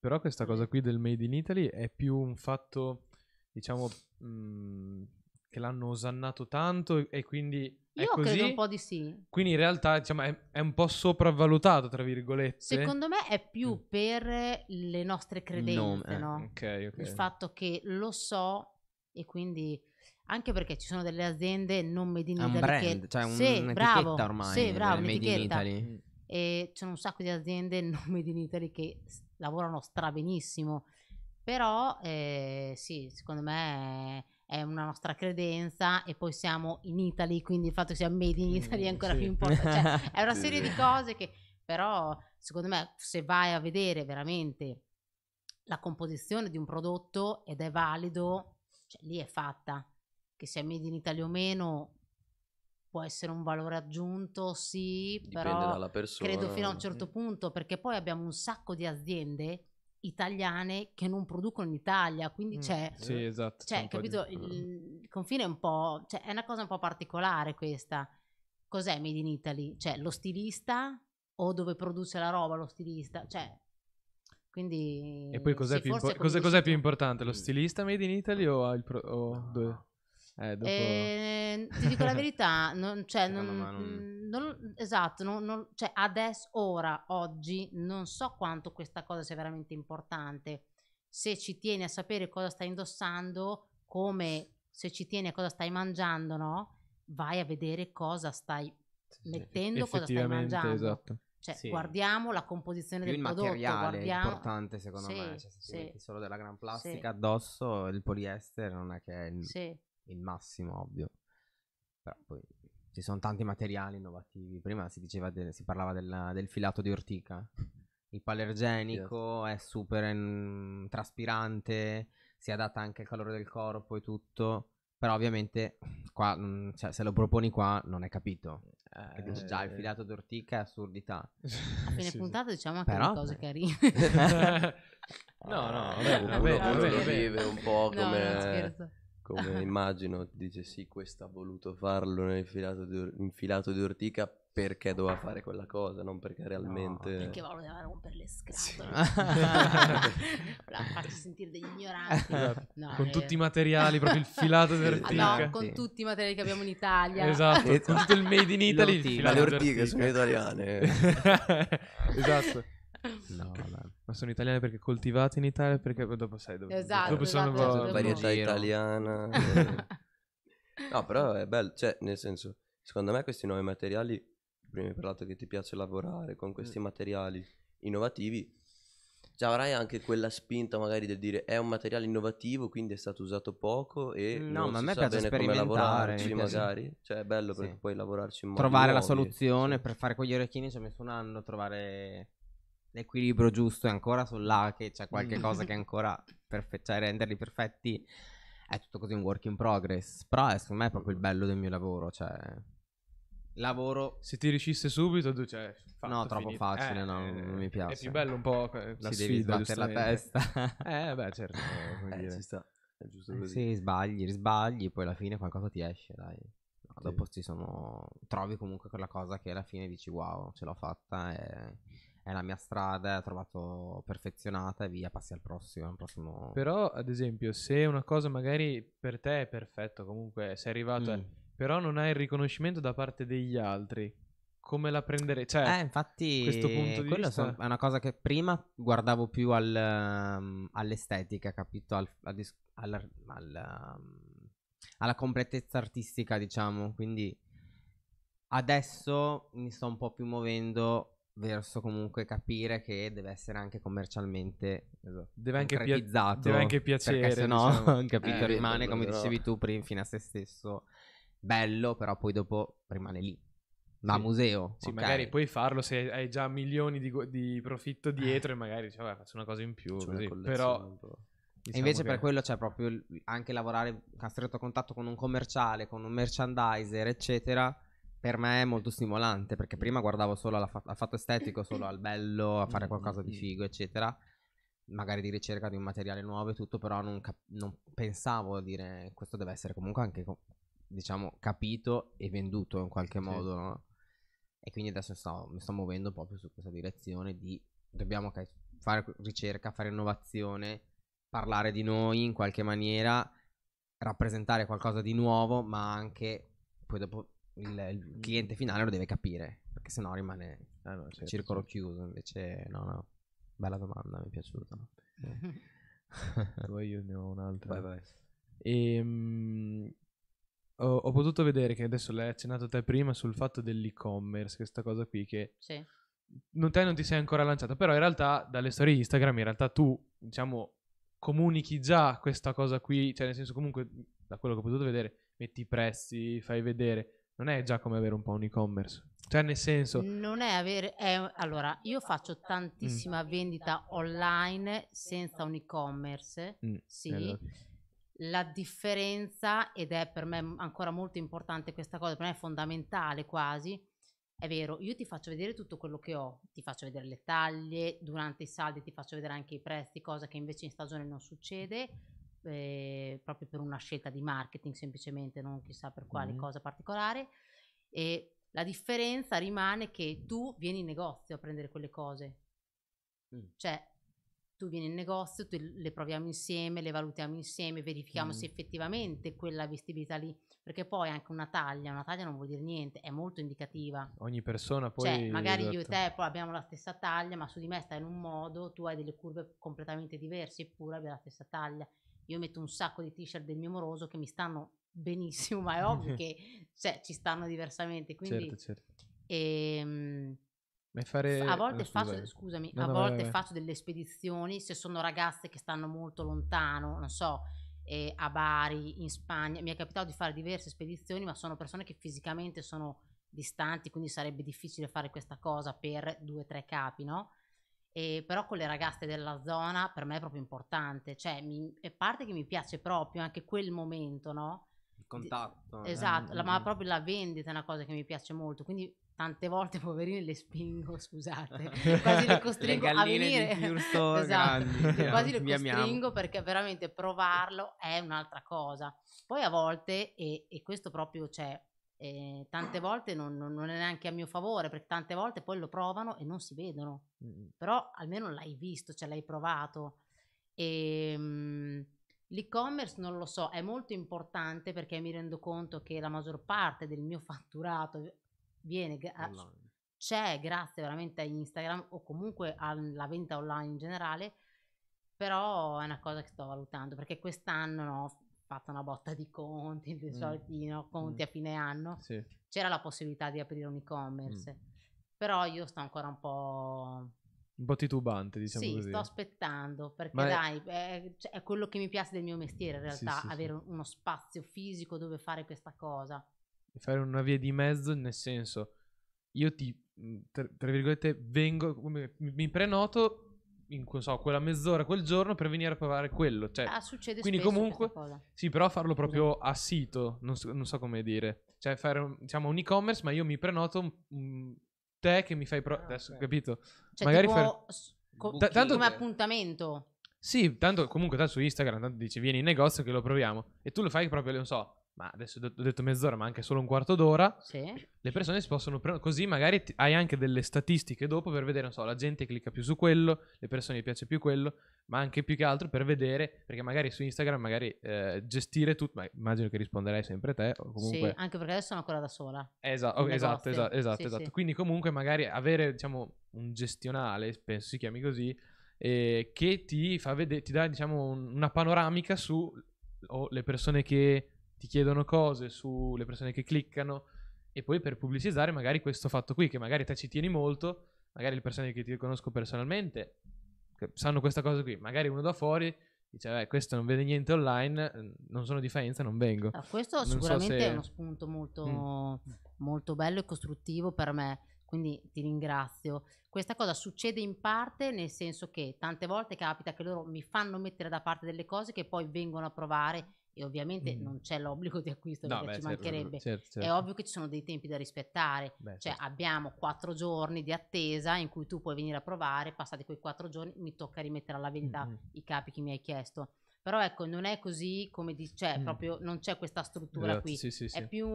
Però questa cosa qui del Made in Italy è più un fatto, diciamo, mh, mhmm, che l'hanno osannato tanto e quindi io così, credo un po' di sì. Quindi in realtà diciamo, è, è, un po' sopravvalutato, tra virgolette. Secondo me è più mm. per le nostre credenze, no? no? Okay, okay. Il fatto che lo so e quindi... Anche perché ci sono delle aziende non made in Italy. È un brand, che... cioè un, sì, un'etichetta bravo, ormai. Sì, bravo, un'etichetta. Mm e c'è un sacco di aziende non made in Italy che lavorano strabenissimo però eh, sì secondo me è una nostra credenza e poi siamo in Italy quindi il fatto che sia made in Italy è mm, ancora sì. più importante cioè, è una serie di cose che però secondo me se vai a vedere veramente la composizione di un prodotto ed è valido cioè, lì è fatta che sia made in Italy o meno può essere un valore aggiunto, sì, però Dipende persona. credo fino a un certo punto, perché poi abbiamo un sacco di aziende italiane che non producono in Italia, quindi mm, c'è, sì, esatto, cioè, c'è capito, di... il, il, confine è un po', cioè, è una cosa un po' particolare questa. Cos'è Made in Italy? Cioè lo stilista o dove produce la roba lo stilista? Cioè, quindi... E poi cos'è, sì, più, impo- cos'è, cos'è più importante, lo mm. stilista Made in Italy o il... Pro- o dove? Eh, dopo... eh, ti dico la verità, non, cioè, non, non... Esatto, non esatto, cioè, adesso, ora, oggi, non so quanto questa cosa sia veramente importante. Se ci tieni a sapere cosa stai indossando, come se ci tieni a cosa stai mangiando, no? Vai a vedere cosa stai sì, mettendo, cosa stai mangiando. Esatto. Cioè, sì. guardiamo la composizione Più del il prodotto. Materiale guardiamo... è importante secondo sì, me. Cioè, se sì. solo della gran plastica addosso, il poliestere non è che è il il massimo, ovvio. Però poi ci sono tanti materiali innovativi. Prima si, diceva de- si parlava del, del filato di ortica. Il palergenico yes. Certo. è super in, mm, traspirante, si adatta anche al calore del corpo e tutto. Però ovviamente qua, mm, cioè, se lo proponi qua non è capito. Eh, dici già il eh. filato d'ortica è assurdità. A fine sì, puntata sì. diciamo anche Però... cose carine. no, no, vabbè, vabbè, vabbè, vabbè, vabbè, vabbè, vabbè, vabbè, vabbè, come immagino, dice sì, questo ha voluto farlo nell'infilato di, infilato di Ortica perché doveva fare quella cosa, non perché realmente... No, perché voleva rompere le scatole. Sì. La faccio sentire degli ignoranti. Esatto. No, con è... tutti i materiali, proprio il filato di Ortica. No, con tutti i materiali che abbiamo in Italia. Esatto, esatto. con tutto il made in Italy. Le ortiche sono italiane. esatto. No, vabbè ma sono italiane perché coltivate in Italia, perché dopo sai dove... Esatto, dopo esatto, sono esatto, esatto. varietà italiana. No, però è bello, cioè, nel senso, secondo me questi nuovi materiali, prima hai parlato che ti piace lavorare con questi mm. materiali innovativi, già avrai anche quella spinta magari del dire è un materiale innovativo, quindi è stato usato poco e mm, no, ma a me piace sperimentare, piace... magari, cioè è bello sì. perché puoi lavorarci in modo Trovare nuovi, la soluzione sì. per fare con gli orecchini ci ha messo un anno, trovare l'equilibrio giusto è ancora sull'A che c'è qualche mm. cosa che ancora perfe- cioè renderli perfetti è tutto così un work in progress però è, eh, secondo me è proprio il bello del mio lavoro cioè lavoro se ti riuscisse subito tu cioè fatto, no troppo finito. facile eh, no eh, non mi piace è più bello un po' cioè, la si sfida devi la testa eh beh certo eh, eh ci sta è giusto eh, così sì sbagli risbagli poi alla fine qualcosa ti esce dai no, sì. dopo ti sono trovi comunque quella cosa che alla fine dici wow ce l'ho fatta e è la mia strada, l'ho trovato perfezionata e via, passi al prossimo, al prossimo, Però, ad esempio, se una cosa magari per te è perfetta, comunque sei arrivato, mm. a... però non hai il riconoscimento da parte degli altri, come la prenderei? Cioè, eh, infatti, questo punto di vista... è una cosa che prima guardavo più al, um, all'estetica, capito? Al, al, al, um, alla completezza artistica, diciamo. Quindi adesso mi sto un po' più muovendo verso comunque capire che deve essere anche commercialmente esatto, deve anche concretizzato pia- deve anche piacere perché se no diciamo. capito eh, rimane come però. dicevi tu prima fino a se stesso bello però poi dopo rimane lì da sì. museo sì okay. magari puoi farlo se hai già milioni di, di profitto eh. dietro eh. e magari dici vabbè faccio una cosa in più così. però diciamo invece che... per quello c'è proprio anche lavorare a stretto contatto con un commerciale con un merchandiser eccetera per me è molto stimolante perché prima guardavo solo al fa- fatto estetico, solo al bello, a fare mm, mm, qualcosa di mm. figo, eccetera. Magari di ricerca di un materiale nuovo e tutto, però non, cap- non pensavo a dire questo deve essere comunque anche, diciamo, capito e venduto in qualche sì. modo. No? E quindi adesso sto, mi sto muovendo proprio su questa direzione di dobbiamo ca- fare ricerca, fare innovazione, parlare di noi in qualche maniera, rappresentare qualcosa di nuovo, ma anche poi dopo il, il mm. cliente finale lo deve capire, perché sennò rimane ah, no, certo, circolo certo. chiuso, invece no, no. Bella domanda, mi è piaciuta. Poi io ne ho un'altra. Vai, vai. E, ehm, mh, ho, ho, potuto vedere che adesso l'hai accennato te prima sul fatto dell'e-commerce, questa cosa qui che... Sì. Non, te non ti sei ancora lanciato, però in realtà dalle storie Instagram in realtà tu, diciamo, comunichi già questa cosa qui, cioè nel senso comunque da quello che ho potuto vedere metti i prezzi, fai vedere, non è già come avere un po' un e-commerce. Cioè, nel senso. Non è avere. È, allora, io faccio tantissima mm. vendita online senza un e-commerce. Mm. Sì. Allora. La differenza, ed è per me ancora molto importante questa cosa, per me è fondamentale quasi. È vero, io ti faccio vedere tutto quello che ho, ti faccio vedere le taglie, durante i saldi ti faccio vedere anche i prezzi, cosa che invece in stagione non succede Ehm, proprio per una scelta di marketing semplicemente, non chissà per quale mm. cosa particolare. E la differenza rimane che tu vieni in negozio a prendere quelle cose. Mm. Cioè, tu vieni in negozio, le proviamo insieme, le valutiamo insieme, verifichiamo mm. se effettivamente quella vestibilità lì, perché poi anche una taglia, una taglia non vuol dire niente, è molto indicativa. Ogni persona cioè, poi... Cioè, magari esatto. io e esatto. te poi abbiamo la stessa taglia, ma su di me stai in un modo, tu hai delle curve completamente diverse, eppure abbiamo la stessa taglia. Io metto un sacco di t-shirt del mio moroso che mi stanno benissimo, ma è ovvio che cioè, ci stanno diversamente. Quindi, certo, certo. Ehm, fare... A volte, no, faccio, eh. scusami, no, a no, volte vai, vai. faccio delle spedizioni se sono ragazze che stanno molto lontano, non so, eh, a Bari, in Spagna. Mi è capitato di fare diverse spedizioni, ma sono persone che fisicamente sono distanti, quindi sarebbe difficile fare questa cosa per due o tre capi, no? eh, però con le ragazze della zona per me è proprio importante, cioè mi, è parte che mi piace proprio anche quel momento, no? Il contatto. Eh, esatto, la, ma proprio la vendita è una cosa che mi piace molto, quindi tante volte poverine le spingo, scusate, quasi le costringo le a venire. Di esatto, grandi, quasi le costringo perché veramente provarlo è un'altra cosa. Poi a volte, e, e questo proprio c'è, cioè, eh, tante volte non, non, è neanche a mio favore, perché tante volte poi lo provano e non si vedono, mm. però almeno l'hai visto, cioè l'hai provato. E, ehm, mh, l'e-commerce non lo so, è molto importante perché mi rendo conto che la maggior parte del mio fatturato viene gra- ah, c'è grazie veramente a Instagram o comunque alla venta online in generale, però è una cosa che sto valutando perché quest'anno no, fatta una botta di conti, di mm. soliti no, conti mm. a fine anno, sì. c'era la possibilità di aprire un e-commerce. Mm. Però io sto ancora un po'... Un po' titubante, diciamo sì, così. sto aspettando, perché Ma dai, è... Cioè, è... quello che mi piace del mio mestiere in realtà, sì, sì, avere uno spazio fisico dove fare questa cosa. Fare una via di mezzo, nel senso, io ti, tra, tra virgolette, vengo, mi, mi prenoto in, so, quella mezz'ora, quel giorno per venire a provare quello. Cioè, ah, succede quindi comunque, Sì, però farlo proprio esatto. a sito, non so, non so come dire. Cioè fare diciamo, un e-commerce, ma io mi prenoto un, te che mi fai... Pro- ah, adesso, okay. capito? Cioè, Magari fare... Co- t- tanto, come appuntamento. Sì, tanto comunque tanto su Instagram tanto dici vieni in negozio che lo proviamo e tu lo fai proprio, non so, ma adesso ho detto mezz'ora, ma anche solo un quarto d'ora, sì. le persone si possono prendere. Così magari ti- hai anche delle statistiche dopo per vedere, non so, la gente clicca più su quello, le persone gli piace più quello, ma anche più che altro per vedere, perché magari su Instagram magari eh, gestire tutto, ma immagino che risponderai sempre te. O comunque... Sì, anche perché adesso sono ancora da sola. Esatto, okay, esatto, esatto, esatto, sì, esatto. Sì. Quindi comunque magari avere, diciamo, un gestionale, penso si chiami così, eh, che ti fa vedere, ti dà, diciamo, un- una panoramica su o le persone che ti chiedono cose sulle persone che cliccano e poi per pubblicizzare magari questo fatto qui, che magari te ci tieni molto, magari le persone che ti conosco personalmente sanno questa cosa qui, magari uno da fuori dice beh questo non vede niente online, non sono di Faenza, non vengo. Ah, questo non sicuramente so se... è uno spunto molto, mm. molto bello e costruttivo per me, quindi ti ringrazio. Questa cosa succede in parte nel senso che tante volte capita che loro mi fanno mettere da parte delle cose che poi vengono a provare e ovviamente mm. non c'è l'obbligo di acquisto no, perché beh, ci certo, mancherebbe certo, certo. è ovvio che ci sono dei tempi da rispettare beh, cioè certo. abbiamo quattro giorni di attesa in cui tu puoi venire a provare passati quei quattro giorni mi tocca rimettere alla vendita mm. i capi che mi hai chiesto però ecco non è così come dice cioè, mm. proprio non c'è questa struttura qui sì, sì, sì. È, più,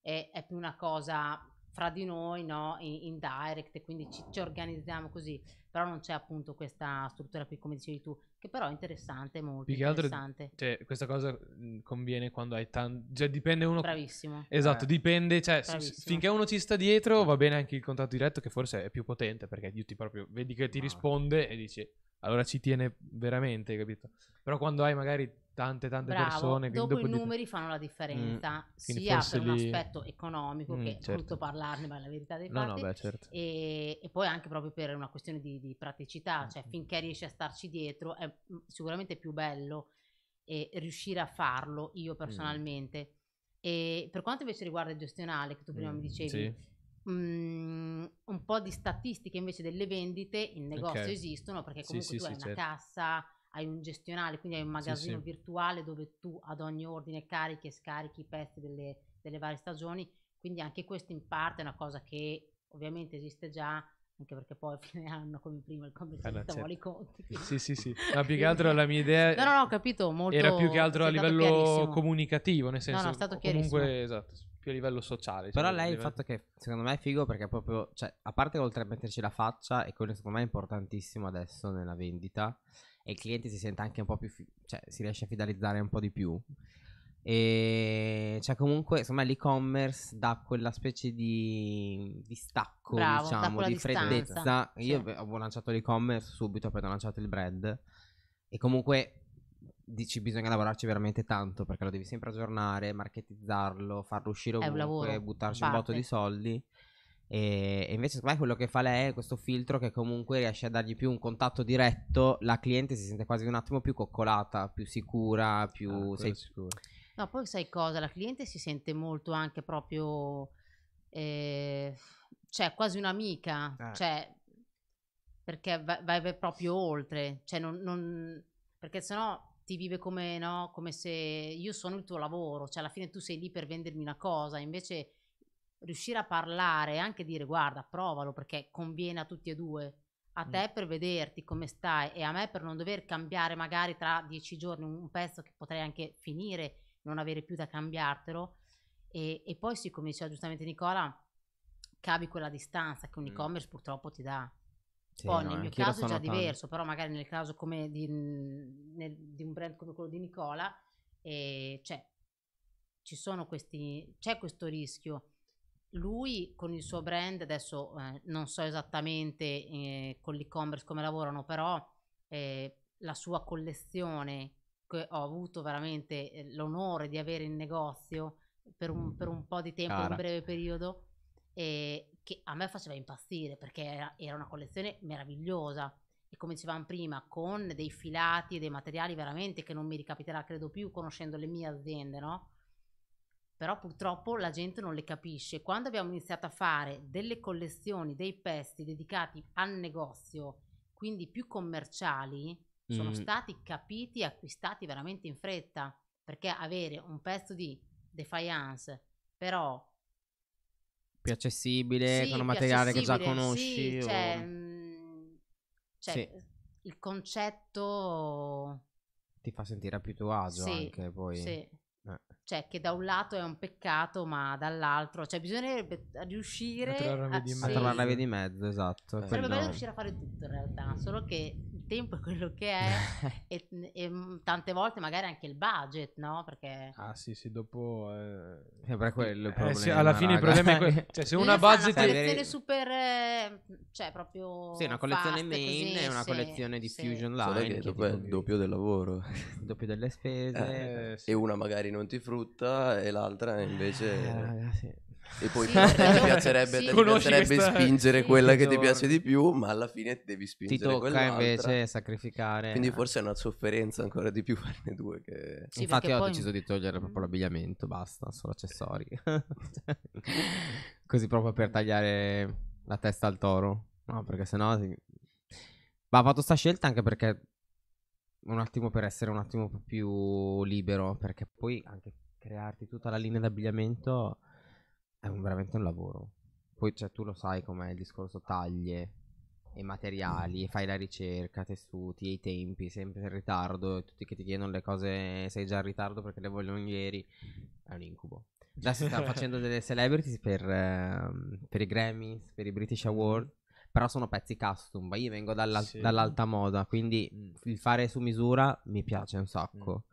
è, è più una cosa fra di noi no? in, in direct, quindi ci, ci, organizziamo così, però non c'è appunto questa struttura qui, come dicevi tu, che però è interessante, molto Più che interessante. Altro, cioè, questa cosa mm, conviene quando hai tanto... Cioè, dipende uno... Bravissimo. Esatto, eh. dipende, cioè, finché uno ci sta dietro va bene anche il contatto diretto che forse è più potente perché YouTube proprio vedi che ti no. Ah. risponde e dici allora ci tiene veramente, capito? Però quando hai magari tante tante Bravo. persone dopo, dopo i numeri fanno la differenza mm, sia per lì... un aspetto economico mm, che certo. è brutto parlarne ma è la verità dei fatti no, no, beh, certo. e, e, poi anche proprio per una questione di, di praticità mm, cioè mm. finché riesci a starci dietro è mm, sicuramente più bello e riuscire a farlo io personalmente mm. e per quanto invece riguarda il gestionale che tu prima mi dicevi sì Mhmm, un po' di statistiche invece delle vendite in negozio okay. esistono perché comunque sì, tu sì, hai sì, una certo. cassa, hai un gestionale, quindi hai un magazzino virtuale dove tu ad ogni ordine carichi e scarichi i pezzi delle, delle varie stagioni, quindi anche questo in parte è una cosa che ovviamente esiste già, anche perché poi a fine anno come prima il commercialista ah, no, certo. i conti sì sì sì ma più che altro la mia idea no no ho capito molto era più che altro a livello comunicativo nel senso no, no, è stato comunque esatto più a livello sociale. Però cioè, lei livello... il fatto che secondo me è figo perché proprio, cioè, a parte oltre a metterci la faccia, e quello secondo me è importantissimo adesso nella vendita, e il cliente si sente anche un po' più, fi- cioè si riesce a fidalizzare un po' di più. E cioè comunque insomma l'e-commerce dà quella specie di, di stacco, Bravo, diciamo, di distanza. freddezza. Io sì. ho lanciato l'e-commerce subito appena ho lanciato il brand e comunque dici bisogna lavorarci veramente tanto perché lo devi sempre aggiornare, marketizzarlo, farlo uscire ovunque, lavoro, buttarci parte. un botto di soldi. E, e invece secondo me quello che fa lei è questo filtro che comunque riesce a dargli più un contatto diretto, la cliente si sente quasi un attimo più coccolata, più sicura, più... Ah, sei... sicura. No, poi sai cosa, la cliente si sente molto anche proprio... Eh, cioè quasi un'amica, eh. cioè perché vai, vai, proprio oltre, cioè non, non perché sennò ti vive come, no, come se io sono il tuo lavoro, cioè alla fine tu sei lì per vendermi una cosa, invece riuscire a parlare e anche dire guarda provalo perché conviene a tutti e due, a te per vederti come stai e a me per non dover cambiare magari tra dieci giorni un pezzo che potrei anche finire, non avere più da cambiartelo e, e poi sì come diceva giustamente Nicola, cavi quella distanza che un mm. e-commerce purtroppo ti dà. Sì, Poi no, nel mio caso è già diverso, però magari nel caso come di, nel, di un brand come quello di Nicola, eh, cioè, ci sono questi, c'è questo rischio. Lui con il suo brand, adesso eh, non so esattamente eh, con l'e-commerce come lavorano, però eh, la sua collezione che ho avuto veramente eh, l'onore di avere in negozio per un, per un po' di tempo, Cara. un breve periodo, e eh, che a me faceva impazzire perché era, era una collezione meravigliosa e come dicevamo prima con dei filati e dei materiali veramente che non mi ricapiterà credo più conoscendo le mie aziende, no? Però purtroppo la gente non le capisce. Quando abbiamo iniziato a fare delle collezioni, dei pezzi dedicati al negozio, quindi più commerciali, mm. sono stati capiti e acquistati veramente in fretta perché avere un pezzo di Defiance però più accessibile, sì, con un materiale che già conosci. Sì, o... cioè, mhmm, cioè sì. Eh, il concetto ti fa sentire a più tuo agio anche poi. Sì. Eh. Cioè, che da un lato è un peccato, ma dall'altro, cioè, bisognerebbe riuscire a trovare la via di mezzo. esatto. Sarebbe bello riuscire a fare tutto in realtà, solo che tempo è quello che è e, e, mm, tante volte magari anche il budget, no? Perché... Ah sì, sì, dopo... Eh... eh è quello il problema, eh, sì, alla fine raga. il problema è quello. Cioè, se una budget... Una collezione super... Eh, cioè, proprio... Sì, una collezione main così, e una sì, collezione di sì. Fusion Live. Solo che, che dopo è il doppio del lavoro. Il doppio delle spese. Eh, sì. E una magari non ti frutta e l'altra invece... Eh, ragazzi. E poi sì, ti piacerebbe, sì. ti piacerebbe spingere sì, quella che ti piace di più, ma alla fine devi spingere quella Ti tocca invece sacrificare. Quindi forse è una sofferenza ancora di più farne due che... Infatti ho poi... deciso di togliere proprio mm. l'abbigliamento, basta, solo accessori. Così proprio per tagliare la testa al toro. No, perché sennò... Si... Ma ho fatto sta scelta anche perché un attimo per essere un attimo più libero, perché poi anche crearti tutta la linea d'abbigliamento è un- veramente un lavoro. Poi cioè, tu lo sai com'è il discorso taglie e materiali, e fai la ricerca, tessuti, e i tempi, sempre in ritardo, e tutti che ti chiedono le cose, sei già in ritardo perché le vogliono ieri, è un incubo. Adesso stanno facendo delle celebrities per, ehm, per i Grammys, per i British Award, però sono pezzi custom, io vengo dalla- Sì. dall'alta moda, quindi il fare su misura mi piace un sacco. Mm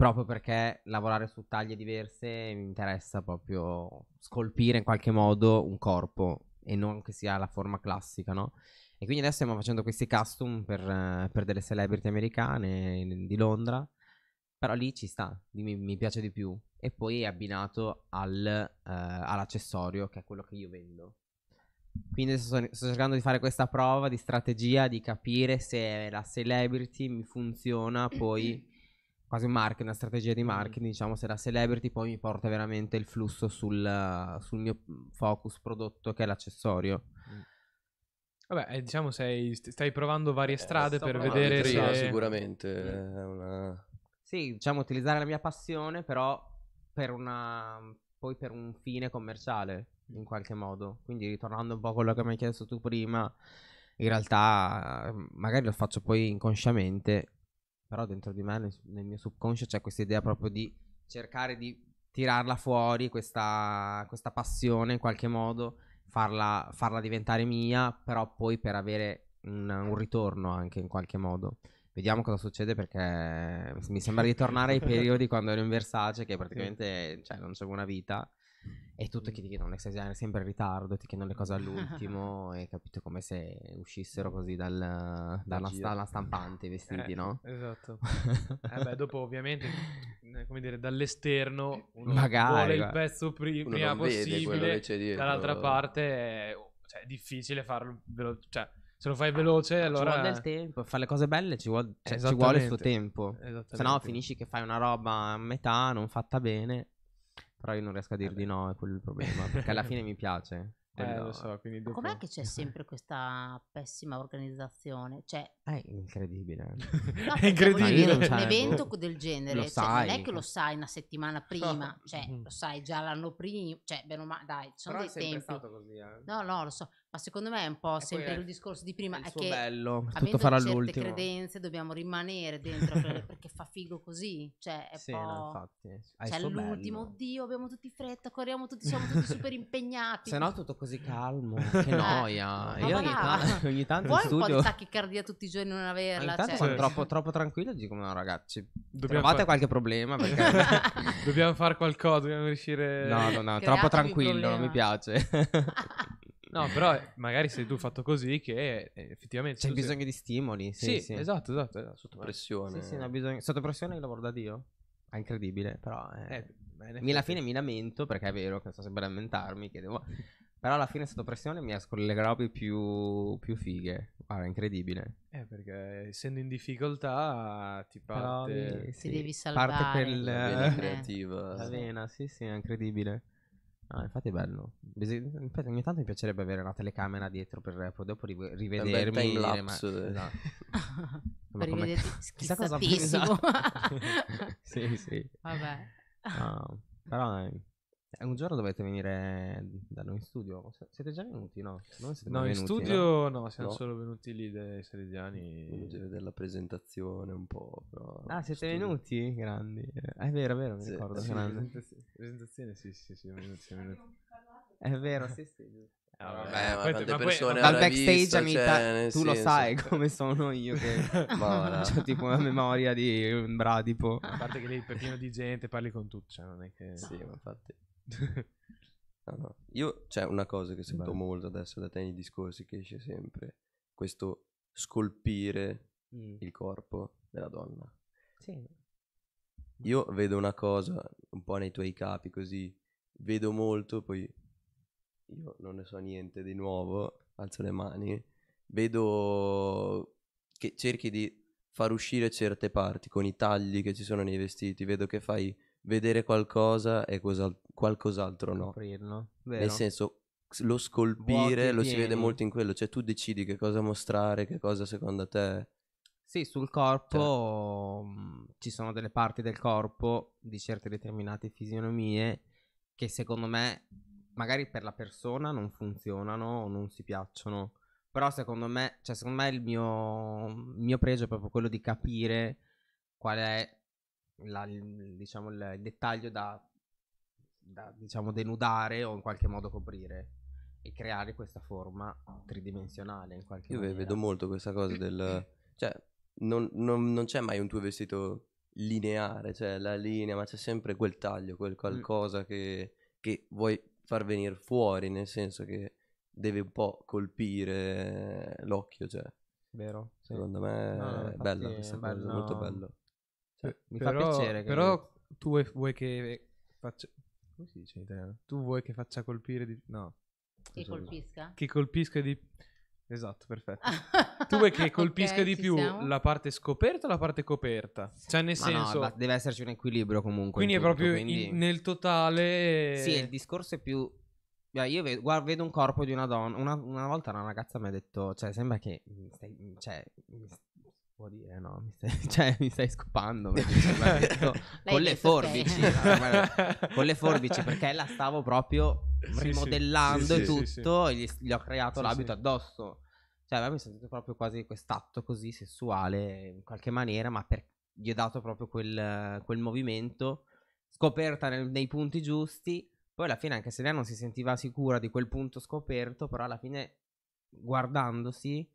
proprio perché lavorare su taglie diverse mi interessa proprio scolpire in qualche modo un corpo e non che sia la forma classica, no? E quindi adesso stiamo facendo questi custom per, per delle celebrity americane di Londra, però lì ci sta, mi, mi piace di più. E poi è abbinato al, eh, all'accessorio, che è quello che io vendo. Quindi sto, sto, cercando di fare questa prova di strategia, di capire se la celebrity mi funziona poi quasi un marketing, una strategia di mm. marketing, mm. diciamo, se la celebrity poi mi porta veramente il flusso sul, sul mio focus prodotto che è l'accessorio. Mm. Vabbè, eh, diciamo, sei, stai provando varie eh, strade per vedere se... sicuramente mm. è una... Sì, diciamo, utilizzare la mia passione, però per una... poi per un fine commerciale, in qualche modo. Quindi, ritornando un po' a quello che mi hai chiesto tu prima, in realtà magari lo faccio poi inconsciamente, però dentro di me, nel, nel mio subconscio, c'è questa idea proprio di cercare di tirarla fuori, questa, questa passione in qualche modo, farla, farla, diventare mia, però poi per avere un, un ritorno anche in qualche modo. Vediamo cosa succede perché mi sembra di tornare ai periodi quando ero in Versace che praticamente cioè, non c'avevo una vita e tutto che mm. ti chiedono l'esagerare sempre in ritardo, ti chiedono le cose all'ultimo, e capito come se uscissero così dal, dalla, sta, stampante i vestiti, eh, no? Esatto. eh beh, dopo ovviamente, eh, come dire, dall'esterno uno Magari, vuole il pezzo pri- prima possibile, dall'altra parte è, eh, oh, cioè, è difficile farlo veloce, cioè, se lo fai ah, veloce, ah, allora. Ci vuole del tempo. Fare le cose belle ci vuole, cioè, ci vuole il suo tempo. Se no, finisci che fai una roba a metà, non fatta bene. Però io non riesco a eh dir di no, è quello il problema. Perché alla fine mi piace. Eh, lo so, dopo... Com'è che c'è sempre questa pessima organizzazione? Cioè... Eh, è incredibile. No, è incredibile. Dire, un cioè, boh. evento del genere, cioè, non è che lo sai una settimana prima, cioè, mm-hmm. lo sai già l'anno prima, cioè, bene dai, ci sono Però dei tempi. Così, eh? No, no, lo so ma secondo me è un po' e sempre il discorso di prima, è, che bello, tutto farà certe l'ultimo. credenze dobbiamo rimanere dentro perché fa figo così, cioè è sì, po'... infatti, cioè l'ultimo, bello. oddio abbiamo tutti fretta, corriamo tutti, siamo tutti super impegnati. Se no tutto così calmo, che eh, noia, eh, io ogni, t- ogni, tanto Vuoi studio... un po' di tachicardia tutti i giorni non averla? intanto cioè... sono troppo, troppo tranquillo e dico no ragazzi, dobbiamo trovate far... qualche problema perché... dobbiamo fare qualcosa, dobbiamo riuscire... No, no, no, Createvi troppo tranquillo, non mi piace. No, però eh, magari sei tu fatto così che eh, effettivamente... C'è bisogno sei... di stimoli. Sì, sì, sì. Esatto, esatto, esatto, Sotto pressione. Sì, sì, no, bisogna... Sotto pressione il lavoro da Dio. È incredibile, però... Eh, eh, mi, alla fine mi lamento, perché è vero che sto sempre a lamentarmi, che devo... Però alla fine sotto pressione mi escono le robe più, più fighe. Guarda, incredibile. Eh, perché essendo in difficoltà ti parte... Però mi, sì, ti devi salvare. Parte quel... La vena creativa. La vena, sì, sì, è incredibile. No, ah, infatti è bello. infatti ogni tanto mi piacerebbe avere una telecamera dietro per poi dopo riv- rivedermi. Eh beh, ma- esatto. per rivederti chissà sì, sì. Vabbè. No, però eh, eh, un giorno dovete venire da noi in studio. Siete già venuti? No, no in venuti, studio no, no siamo no. Boh. solo venuti lì dai Salesiani. Venuti vedere la presentazione un po'. Però, ah, siete studio. venuti? Grandi. Eh, è vero, è vero, mi sì, ricordo. Sì, presentazione, presentazione, sì, sì, sì, venuti, siamo venuti. È vero, sì, sì. Ah, vabbè, eh, ma quante persone dal backstage vista, amica, cioè, tu sì, lo sai come sono io che ho cioè, tipo una memoria di un bradipo. A parte che lì è pieno di gente, parli con tutti, cioè non è che... Sì, ma infatti... no, no. Io c'è cioè, una cosa che sento Beh. molto adesso da te nei discorsi che esce sempre, questo scolpire mm. il corpo della donna. Sì. Io vedo una cosa un po' nei tuoi capi così, vedo molto, poi io non ne so niente di nuovo, alzo le mani, vedo che cerchi di far uscire certe parti con i tagli che ci sono nei vestiti, vedo che fai vedere qualcosa e cosa, qualcos'altro no. Aprirlo, Nel senso, lo scolpire Vuoti lo si vede molto in quello, cioè tu decidi che cosa mostrare, che cosa secondo te... Sì, sul corpo cioè. Mhmm, ci sono delle parti del corpo di certe determinate fisionomie che secondo me magari per la persona non funzionano o non si piacciono. Però secondo me, cioè secondo me il mio, il mio pregio è proprio quello di capire qual è la, diciamo, il, il dettaglio da, da diciamo, denudare o in qualche modo coprire e creare questa forma tridimensionale in qualche Io maniera. vedo molto questa cosa del... cioè, non, non, non, c'è mai un tuo vestito lineare, cioè la linea, ma c'è sempre quel taglio, quel mm. qualcosa mm. che, che, vuoi far venire fuori, nel senso che deve un po' colpire l'occhio, cioè. Vero? Secondo sì. me no, è bella questa è cosa, bello. molto bello. Cioè, mi però, fa piacere. Che... Però tu vuoi, che faccia. Come si dice in italiano? Tu vuoi che faccia colpire di. No. Che colpisca? Che colpisca di. Esatto, perfetto. tu vuoi che colpisca okay, di più siamo? la parte scoperta o la parte coperta? Cioè, nel Ma senso. No, deve esserci un equilibrio comunque. Quindi tutto, è proprio quindi... In, nel totale. Sì, il discorso è più. Io vedo, guarda, vedo un corpo di una donna. Una, una volta una ragazza mi ha detto: Cioè, sembra che cioè, può dire eh, no, mi stai, cioè, mi stai scopando con le forbici, con le forbici perché la stavo proprio sì, rimodellando sì, e tutto e gli, gli, ho creato l'abito addosso. Cioè, mi sono sentito proprio quasi quest'atto così sessuale in qualche maniera, ma per, gli ho dato proprio quel, quel movimento, scoperta nel, nei punti giusti. Poi alla fine, anche se lei non si sentiva sicura di quel punto scoperto, però alla fine guardandosi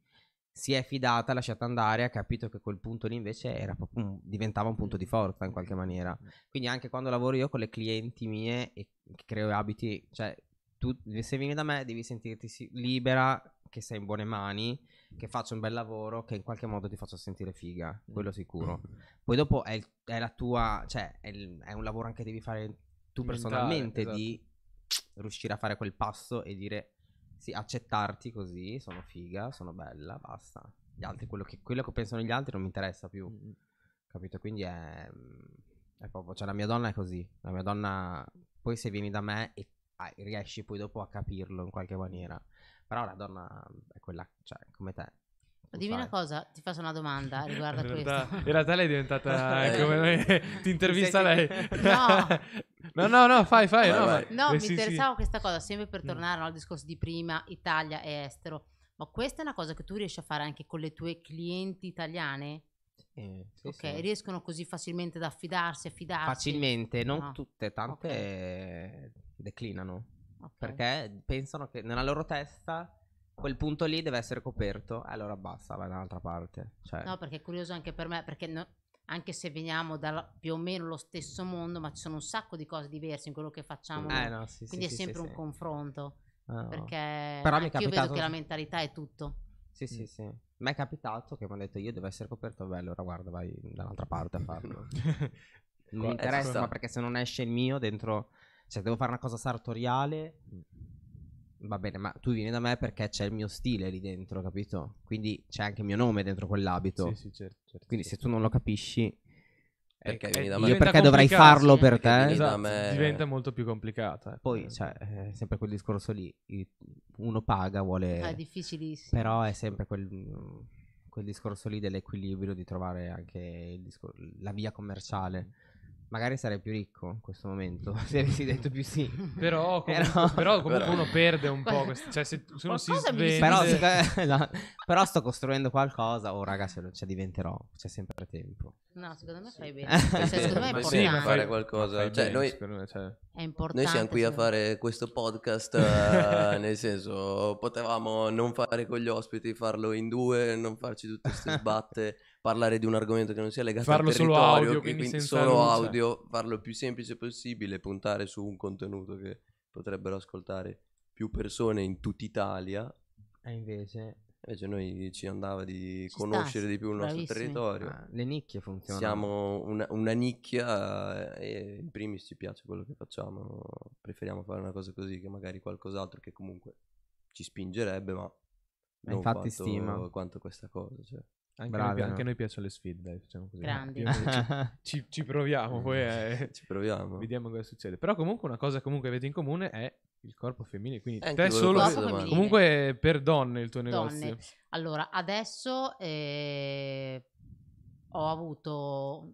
si è fidata, ha lasciato andare, ha capito che quel punto lì invece era proprio, diventava un punto di forza in qualche maniera. Quindi anche quando lavoro io con le clienti mie e creo abiti, cioè tu se vieni da me devi sentirti libera, che sei in buone mani, che faccio un bel lavoro, che in qualche modo ti faccio sentire figa, quello sicuro. Poi dopo è, il, è la tua, cioè è, il, è, un lavoro anche che devi fare tu personalmente esatto. di riuscire a fare quel passo e dire sì, accettarti così, sono figa, sono bella, basta. Gli altri, quello che, quello che pensano gli altri non mi interessa più. Mm. Capito? Quindi è, mm, è proprio, cioè la mia donna è così. La mia donna, poi se vieni da me e ah, riesci poi dopo a capirlo in qualche maniera. Però la donna è quella, cioè, come te. Dimmi una cosa, ti faccio una domanda riguardo a questo. In realtà lei è diventata eh, come noi, ti intervista lei. No, No, no, no, fai, fai. Vai, no, vai. no eh, mi sì, interessava sì. questa cosa, sempre per mm. tornare no, al discorso di prima, Italia e estero. Ma questa è una cosa che tu riesci a fare anche con le tue clienti italiane? Eh, sì, ok, sì. riescono così facilmente ad affidarsi, affidarsi? Facilmente, non no. tutte, tante okay. declinano. Okay. Perché pensano che nella loro testa quel punto lì deve essere coperto, allora basta, vai da un'altra parte. Cioè... No, perché è curioso anche per me, perché no, anche se veniamo da più o meno lo stesso mondo, ma ci sono un sacco di cose diverse in quello che facciamo. Eh, no, sì, quindi sì, è sì, sempre un confronto. Ah, no. Perché Però mi è capitato... io vedo che la mentalità è tutto. Sì, sì, sì. Ma è capitato che mi hanno detto io devo essere coperto, bello, ora guarda, vai dall'altra parte a farlo. non mi eh, interessa, ma perché se non esce il mio dentro, cioè devo fare una cosa sartoriale va bene, ma tu vieni da me perché c'è il mio stile lì dentro, capito? Quindi c'è anche il mio nome dentro quell'abito. Sì, sì, certo. certo Quindi certo. se tu non lo capisci, perché eh, vieni eh, da me? Io perché dovrei farlo per te? Esatto, diventa molto più complicata. Eh. Poi, cioè, è eh, sempre quel discorso lì, uno paga, vuole... Ah, è difficilissimo. Però è sempre quel, quel discorso lì dell'equilibrio, di trovare anche discor- la via commerciale. Magari sarei più ricco in questo momento, se avessi detto più sì. Però comunque, eh però comunque uno perde un po'. Questo, cioè, se, se uno si svende... Però, se, no, però, sto costruendo qualcosa. Oh, raga, ce lo, cioè, diventerò. C'è sempre tempo. No, secondo me fai bene. Cioè, secondo me è importante. fare qualcosa. Cioè, noi, me, cioè. noi, siamo qui a fare questo podcast. uh, nel senso, potevamo non fare con gli ospiti, farlo in due, non farci tutte queste sbatte parlare di un argomento che non sia legato farlo al territorio, solo audio, che, quindi, quindi solo annuncia. audio, farlo più semplice possibile, puntare su un contenuto che potrebbero ascoltare più persone in tutta Italia. E invece Invece noi ci andava di ci conoscere sta, di più il nostro territorio. Ah, le nicchie funzionano. Siamo una, una, nicchia eh, e in primis ci piace quello che facciamo. Preferiamo fare una cosa così che magari qualcos'altro che comunque ci spingerebbe, ma, ma non infatti stima quanto questa cosa. Cioè. Anche, Bravi, noi, no? anche noi piacciono le sfide, dai, facciamo così. Grandi. Io, ci, ci, proviamo, poi eh, ci proviamo. vediamo cosa succede. Però comunque una cosa comunque avete in comune è il corpo femminile, quindi eh, te solo comunque per donne il tuo donne. negozio. Allora, adesso eh, ho avuto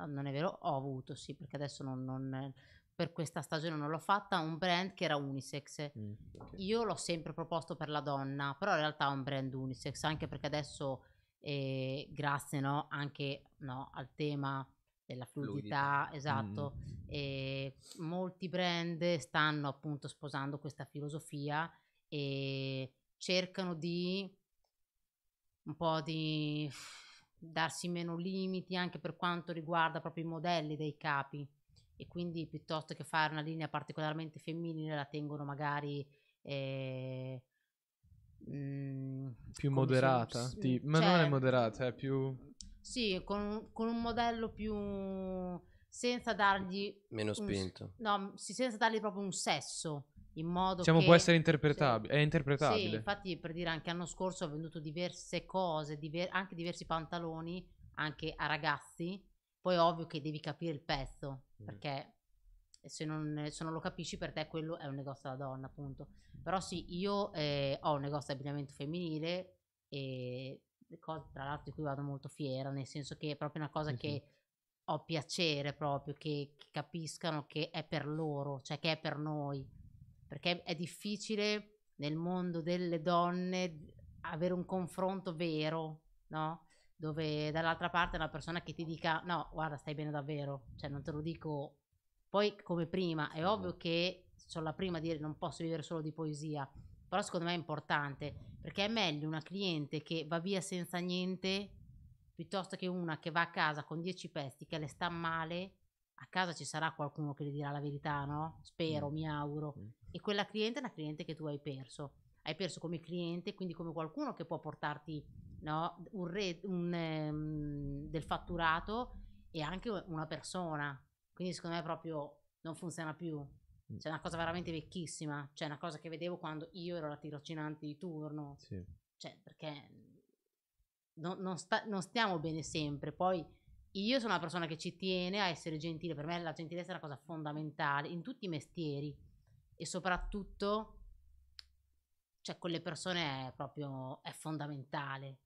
non è vero, ho avuto, sì, perché adesso non, non per questa stagione non l'ho fatta, un brand che era unisex. Mm, okay. Io l'ho sempre proposto per la donna, però in realtà è un brand unisex, anche perché adesso eh, grazie no, anche no, al tema della fluidità, fluidità. Mm. esatto. Mm. E molti brand stanno appunto sposando questa filosofia e cercano di un po' di darsi meno limiti anche per quanto riguarda proprio i modelli dei capi e quindi piuttosto che fare una linea particolarmente femminile la tengono magari eh, mh, mm, più moderata, se... ti... ma cioè, non è cioè, moderata, è più... Sì, con, con un modello più senza dargli meno spinto. Un, no, sì, senza dargli proprio un sesso. In modo diciamo che, può essere interpretabile, sì, è interpretabile. Sì, infatti per dire anche l'anno scorso ho venduto diverse cose, diver, anche diversi pantaloni, anche a ragazzi. Poi è ovvio che devi capire il pezzo, mm. perché e se non, eh, se non, lo capisci per te quello è un negozio da donna appunto però sì io eh, ho un negozio di abbigliamento femminile e cosa, tra l'altro di cui vado molto fiera nel senso che è proprio una cosa sì, che sì. ho piacere proprio che, che, capiscano che è per loro cioè che è per noi perché è difficile nel mondo delle donne avere un confronto vero no? dove dall'altra parte una persona che ti dica no guarda stai bene davvero cioè non te lo dico poi, come prima, è ovvio che sono la prima a dire non posso vivere solo di poesia, però secondo me è importante perché è meglio una cliente che va via senza niente piuttosto che una che va a casa con dieci pezzi che le sta male. A casa ci sarà qualcuno che le dirà la verità, no? Spero, mm. mi auguro. Mm. E quella cliente è una cliente che tu hai perso. Hai perso come cliente, quindi come qualcuno che può portarti no? un re, un, um, del fatturato e anche una persona quindi secondo me proprio non funziona più. Mm. C'è cioè una cosa veramente vecchissima, cioè una cosa che vedevo quando io ero la tirocinante di turno. Sì. Cioè, perché non, non, sta, non stiamo bene sempre. Poi io sono una persona che ci tiene a essere gentile. Per me la gentilezza è una cosa fondamentale in tutti i mestieri e soprattutto cioè con le persone è proprio è fondamentale.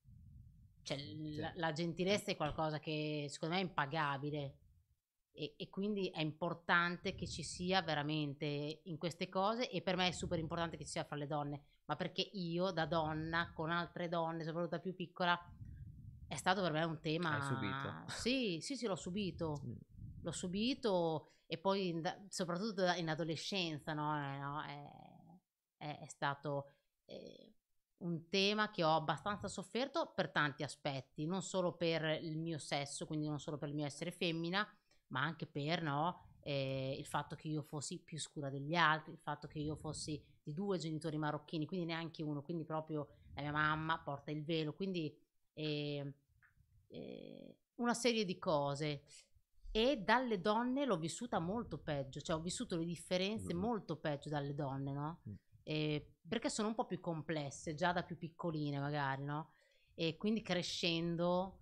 Cioè, sì. la, la, gentilezza è qualcosa che secondo me è impagabile. E, e, quindi è importante che ci sia veramente in queste cose e per me è super importante che ci sia fra le donne, ma perché io da donna con altre donne, soprattutto da più piccola, è stato per me un tema... Hai subito. Sì, sì, sì, l'ho subito. Sì. L'ho subito e poi in, soprattutto in adolescenza no? Eh, no? È, è, è, stato eh, un tema che ho abbastanza sofferto per tanti aspetti, non solo per il mio sesso, quindi non solo per il mio essere femmina, ma anche per no, eh, il fatto che io fossi più scura degli altri, il fatto che io fossi di due genitori marocchini, quindi neanche uno, quindi proprio la mia mamma porta il velo, quindi eh, eh, una serie di cose. E dalle donne l'ho vissuta molto peggio, cioè ho vissuto le differenze mm. molto peggio dalle donne, no? Mm. Eh, perché sono un po' più complesse, già da più piccoline magari, no? E quindi crescendo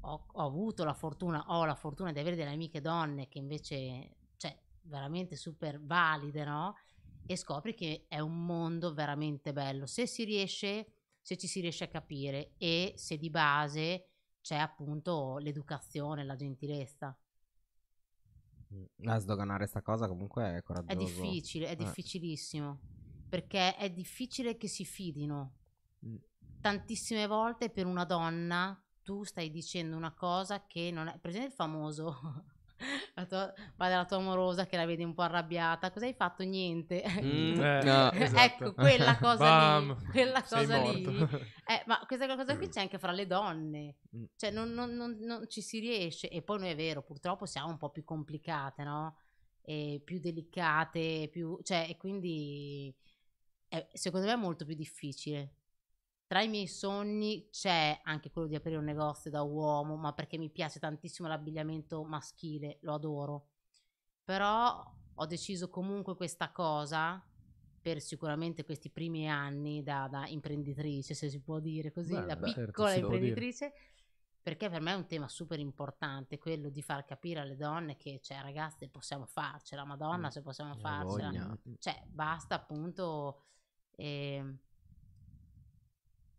ho, ho, avuto la fortuna, ho la fortuna di avere delle amiche donne che invece, cioè, veramente super valide, no? E scopri che è un mondo veramente bello, se si riesce, se ci si riesce a capire e se di base c'è appunto l'educazione, la gentilezza. La mm, sdoganare sta cosa comunque è coraggioso. È difficile, è eh. difficilissimo, perché è difficile che si fidino. Mm. Tantissime volte per una donna tu stai dicendo una cosa che non è presente il famoso la tua, va dalla tua amorosa che la vedi un po' arrabbiata cosa hai fatto? niente mm, eh, no, ecco, esatto. ecco quella cosa Bam, lì quella cosa lì eh, ma questa cosa qui mm. c'è anche fra le donne mm. cioè non, non, non, non, ci si riesce e poi noi è vero purtroppo siamo un po' più complicate no? E più delicate più, cioè e quindi è, secondo me è molto più difficile tra i miei sogni c'è anche quello di aprire un negozio da uomo, ma perché mi piace tantissimo l'abbigliamento maschile, lo adoro. Però ho deciso comunque questa cosa per sicuramente questi primi anni da, da imprenditrice, se si può dire così, beh, da beh, certo, piccola imprenditrice, perché per me è un tema super importante, quello di far capire alle donne che, cioè, ragazze, possiamo farcela, madonna, mm. se possiamo farcela. Voglia. Cioè, basta appunto... Eh,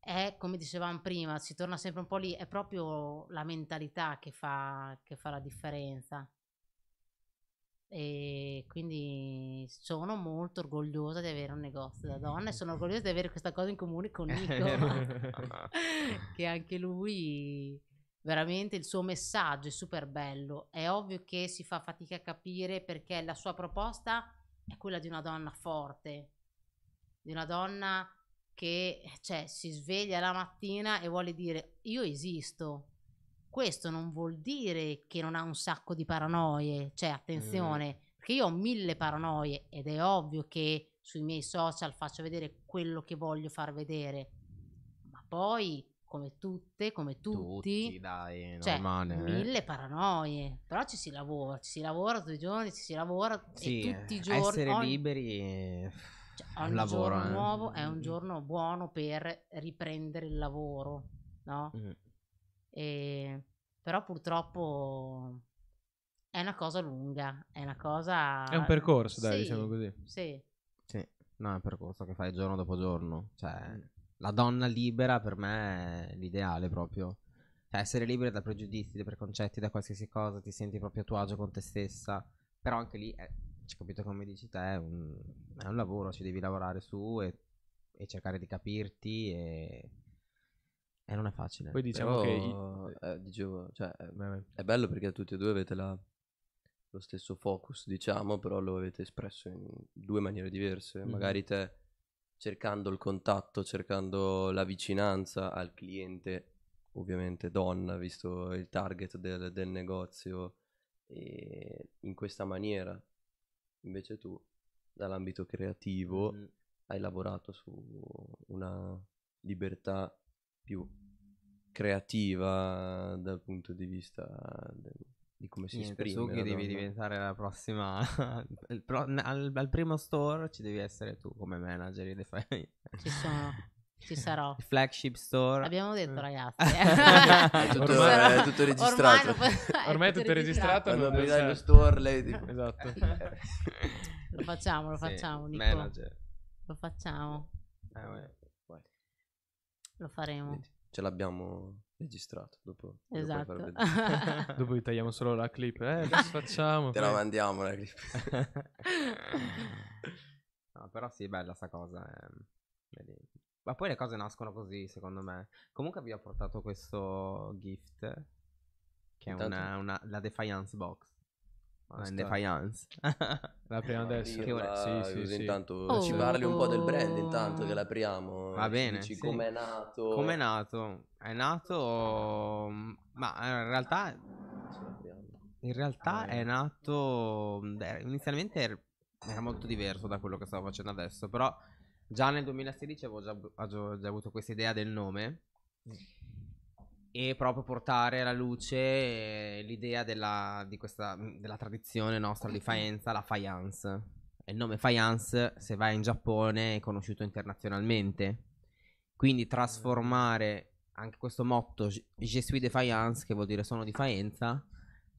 è, come dicevamo prima, si torna sempre un po' lì, è proprio la mentalità che fa, che fa la differenza. E quindi sono molto orgogliosa di avere un negozio da donna e sono orgogliosa di avere questa cosa in comune con Nico, che anche lui veramente il suo messaggio è super bello. È ovvio che si fa fatica a capire perché la sua proposta è quella di una donna forte, di una donna che eh, cioè, si sveglia la mattina e vuole dire io esisto. Questo non vuol dire che non ha un sacco di paranoie, cioè mm. attenzione, mm. perché io ho mille paranoie ed è ovvio che sui miei social faccio vedere quello che voglio far vedere, ma poi come tutte, come tutti, tutti dai, cioè, normale, eh. mille paranoie, però ci si lavora, ci si lavora tutti i giorni, ci si lavora sì, tutti i giorni. Essere ogni... liberi... Eh, cioè, ogni lavoro, eh. nuovo è un mm, mm. giorno buono per riprendere il lavoro, no? Mm. E, però purtroppo è una cosa lunga, è una cosa... È un percorso, dai, sì, diciamo così. Sì. Sì, no, è un percorso che fai giorno dopo giorno. Cioè, mm. la donna libera per me è l'ideale proprio. Cioè, essere libera da pregiudizi, da preconcetti, da qualsiasi cosa, ti senti proprio a tuo agio con te stessa. Però anche lì è cioè, capito come dici te, è un, è un lavoro, ci devi lavorare su e, e cercare di capirti e, e non è facile. Poi diciamo Però, che... Eh, eh, dicevo, cioè, è bello perché tutti e due avete la, lo stesso focus, diciamo, però lo avete espresso in due maniere diverse. Mm. Magari te cercando il contatto, cercando la vicinanza al cliente, ovviamente donna, visto il target del, del negozio, in questa maniera. Invece tu, dall'ambito creativo, mm. hai lavorato su una libertà più creativa dal punto di vista de- di come si Niente, esprime. Tu che devi diventare la prossima. pro- al, al, primo store ci devi essere tu come manager. Ci sono Ci sarò. Flagship store. Abbiamo detto, eh. ragazzi. Eh. tutto, ormai, è tutto registrato. Ormai, è ormai è tutto, tutto registrato. Quando aprirai lo store, lei tipo... Esatto. lo facciamo, lo facciamo, Nico. Manager. Lo facciamo. Eh, beh. Lo faremo. Ce l'abbiamo registrato. Dopo, esatto. Dopo, dopo vi tagliamo solo la clip. Eh, adesso facciamo. Te poi. la mandiamo la clip. no, però sì, bella sta cosa. Eh. Ma poi le cose nascono così, secondo me. Comunque vi ho portato questo gift, che è una, una- la Defiance Box. Ma in Sta- Defiance. l'apriamo adesso. Che ora- Dirla, sì, sì, sì. intanto Oh. ci parli un po' del brand intanto che l'apriamo. Va bene, Dici sì. com'è nato. Com'è nato? È nato... Ma eh, in realtà In realtà ah, è eh. nato. inizialmente er-, era molto diverso da quello che stavo facendo adesso. Però Già nel 2016 avevo già, avevo già avuto questa idea del nome e proprio portare alla luce eh, l'idea della, di questa, mm, della tradizione nostra di Faenza, la faience. Il nome faience, se vai in Giappone, è conosciuto internazionalmente. Quindi trasformare anche questo motto Je suis de Faience, che vuol dire sono di Faenza,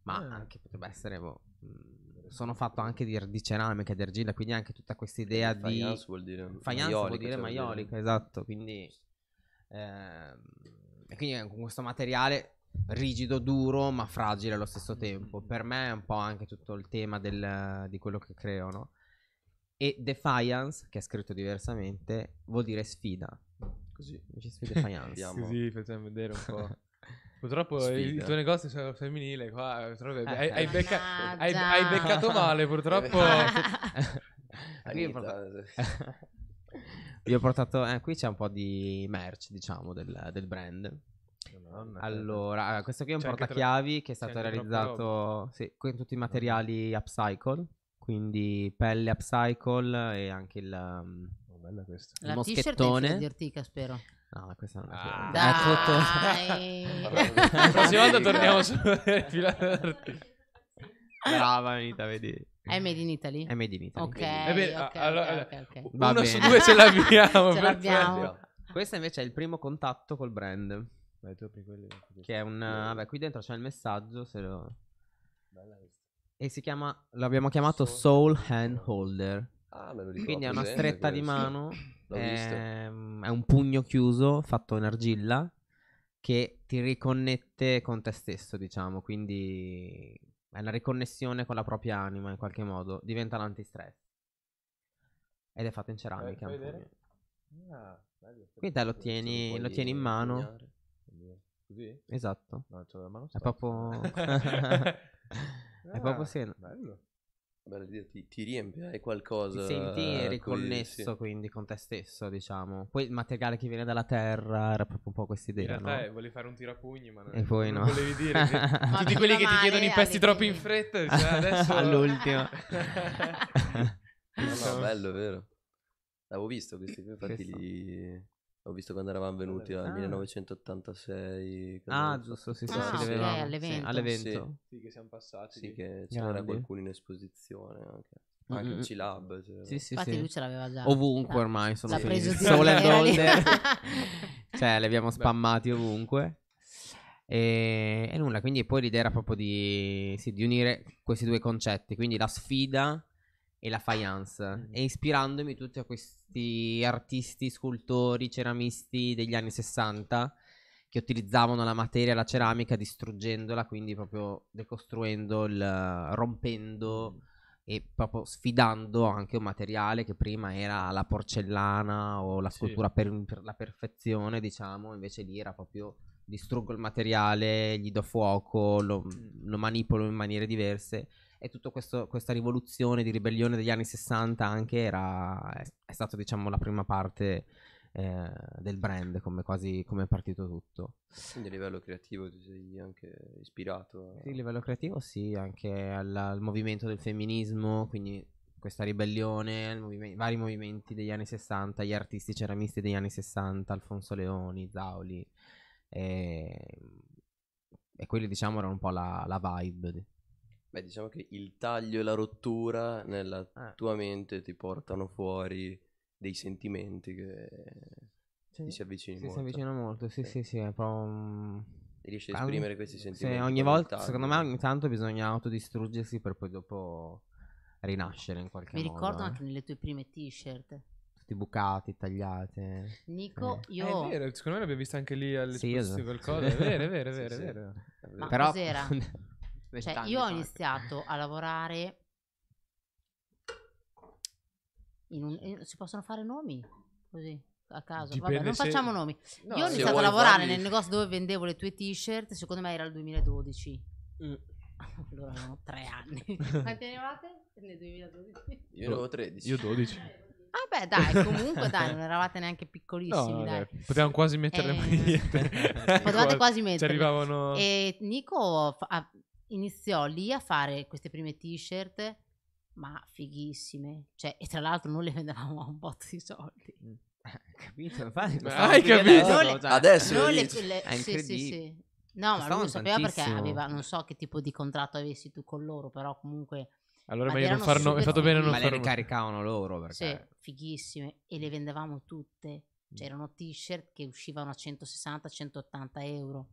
ma ah. anche potrebbe essere boh, mm, sono fatto anche di, di ceramica, di argilla, quindi anche tutta questa eh, idea di... Faianza vuol dire... Faianza maiolica, vuol dire cioè, maiolica, cioè esatto, quindi... Eh, e quindi eh, con questo materiale rigido, duro, ma fragile allo stesso mm-hmm. tempo. Per me è un po' anche tutto il tema del, di quello che creo, no? E Defiance, che è scritto diversamente, vuol dire sfida. Così. Invece sfida Defiance. Così facciamo vedere un po'. Purtroppo Sfida. il tuo negozio è femminile qua, purtroppo hai, hai, becca, hai, hai beccato male, purtroppo. Io ho portato, io ho portato eh, qui c'è un po' di merch, diciamo, del, del brand. Cioè, allora, eh, questo qui è un portachiavi tra... che è stato realizzato sì, con tutti i materiali upcycle, quindi pelle upcycle e anche il... Um, oh, bella questa. La t-shirt è di dirtica, spero. No, questa non è ah, Dai. È La prossima volta torniamo su Brava Anita, vedi. È made in Italy? È made in Italy. Ok, in eh Italy. Eh, okay, allora, okay, okay. Uno su due ce l'abbiamo. ce l'abbiamo. Questo invece è il primo contatto col brand. Beh, che è un... Eh, vabbè, qui dentro c'è il messaggio, se lo... E si chiama... L'abbiamo chiamato Soul Hand Holder. Ah, me lo ricordo. Quindi è una stretta di mano... L'ho è, visto. Ehm, è un pugno chiuso fatto in argilla che ti riconnette con te stesso, diciamo, quindi è una riconnessione con la propria anima in qualche modo, diventa l'antistress. Ed è fatto in ceramica. Eh, ah, bello, Quindi te lo tieni, lo tieni in mano. Così? Esatto. No, ah, è proprio... è proprio sì. Bello. Beh, ti, ti riempie, hai qualcosa. Ti senti riconnesso così, quindi con te stesso, diciamo. Poi il materiale che viene dalla terra era proprio un po' questa idea. In realtà no? eh, volevi fare un tirapugni, ma non, e poi non no. volevi dire. tutti quelli che ti chiedono i pezzi troppo in fretta, cioè adesso. All'ultimo. no, no, bello, vero? L'avevo visto questi due fatti lì. Ho visto quando eravamo venuti al 1986. Ah, ah giusto, sì, sì, ah, sì, sì, okay, all'evento. Sì, all'evento. Sì. sì, che siamo passati. Sì, che c'era qualcuno in esposizione anche. Mm, anche mm-hmm. il mm. C-Lab. Cioè. Sì, sì, Infatti sì. lui ce l'aveva già. Ovunque ormai sono finiti. Sole and onde. cioè, li abbiamo spammati Beh. ovunque. E, e, nulla, quindi poi l'idea era proprio di, sì, di unire questi due concetti. Quindi la sfida e la faience mm-hmm. e ispirandomi tutti a questi artisti, scultori, ceramisti degli anni 60 che utilizzavano la materia, la ceramica, distruggendola, quindi proprio decostruendo, il, rompendo mm. e proprio sfidando anche un materiale che prima era la porcellana o la scultura sì. per, per, la perfezione, diciamo, invece lì era proprio distruggo il materiale, gli do fuoco, lo, mm. lo manipolo in maniere diverse e tutta questa rivoluzione di ribellione degli anni 60 anche era, è, è stata diciamo la prima parte eh, del brand come quasi come è partito tutto quindi a livello creativo ti sei anche ispirato a... sì, a livello creativo sì anche al, al movimento del femminismo quindi questa ribellione, movime- vari movimenti degli anni 60, gli artisti ceramisti degli anni 60, Alfonso Leoni, Zauli, e, ehm, e quelli diciamo erano un po' la, la vibe Beh, diciamo che il taglio e la rottura nella ah. tua mente ti portano fuori dei sentimenti che ti si avvicinano molto. Si avvicinano molto, sì, sì, sì, sì è proprio... Un... Riesci a esprimere ah, questi sentimenti. Sì, ogni volta, secondo me, ogni tanto bisogna autodistruggersi per poi dopo rinascere in qualche Mi modo. Mi ricordo eh. anche nelle tue prime t-shirt tutti bucati, tagliate. Nico, eh. io. È vero, secondo me l'abbiamo visto anche lì al sì, esatto. qualcosa. È vero, è vero, è vero. È vero. Sì, Però... Cos'era? Cioè, io ho iniziato a lavorare in un, in, si possono fare nomi così a caso, vabbè, non se... facciamo nomi. No, io ho iniziato a lavorare nel negozio dove vendevo le tue t-shirt, secondo me era il 2012. Mm. Allora avevamo tre anni. Quanti anni avevate? Nel 2012? Io avevo 13. Io 12. Ah beh, dai, comunque dai, non eravate neanche piccolissimi, no, dai. Potevamo quasi mettere eh, le magliette. Potevate quasi mettere. Ci arrivavano... E Nico iniziò lì a fare queste prime t-shirt, ma fighissime. Cioè, e tra l'altro noi le vendevamo a un botto di soldi. Mm. capito? Infatti, hai capito? Non le, Adesso non le, cioè, le, è sì, sì, sì. No, ma lui lo sapeva perché aveva, non so che tipo di contratto avessi tu con loro, però comunque... Allora meglio non farlo, è fatto bene non farlo. Ma le ricaricavano loro perché... Sì, fighissime. E le mm. vendevamo tutte. Mm. C'erano t-shirt che uscivano a 160-180 euro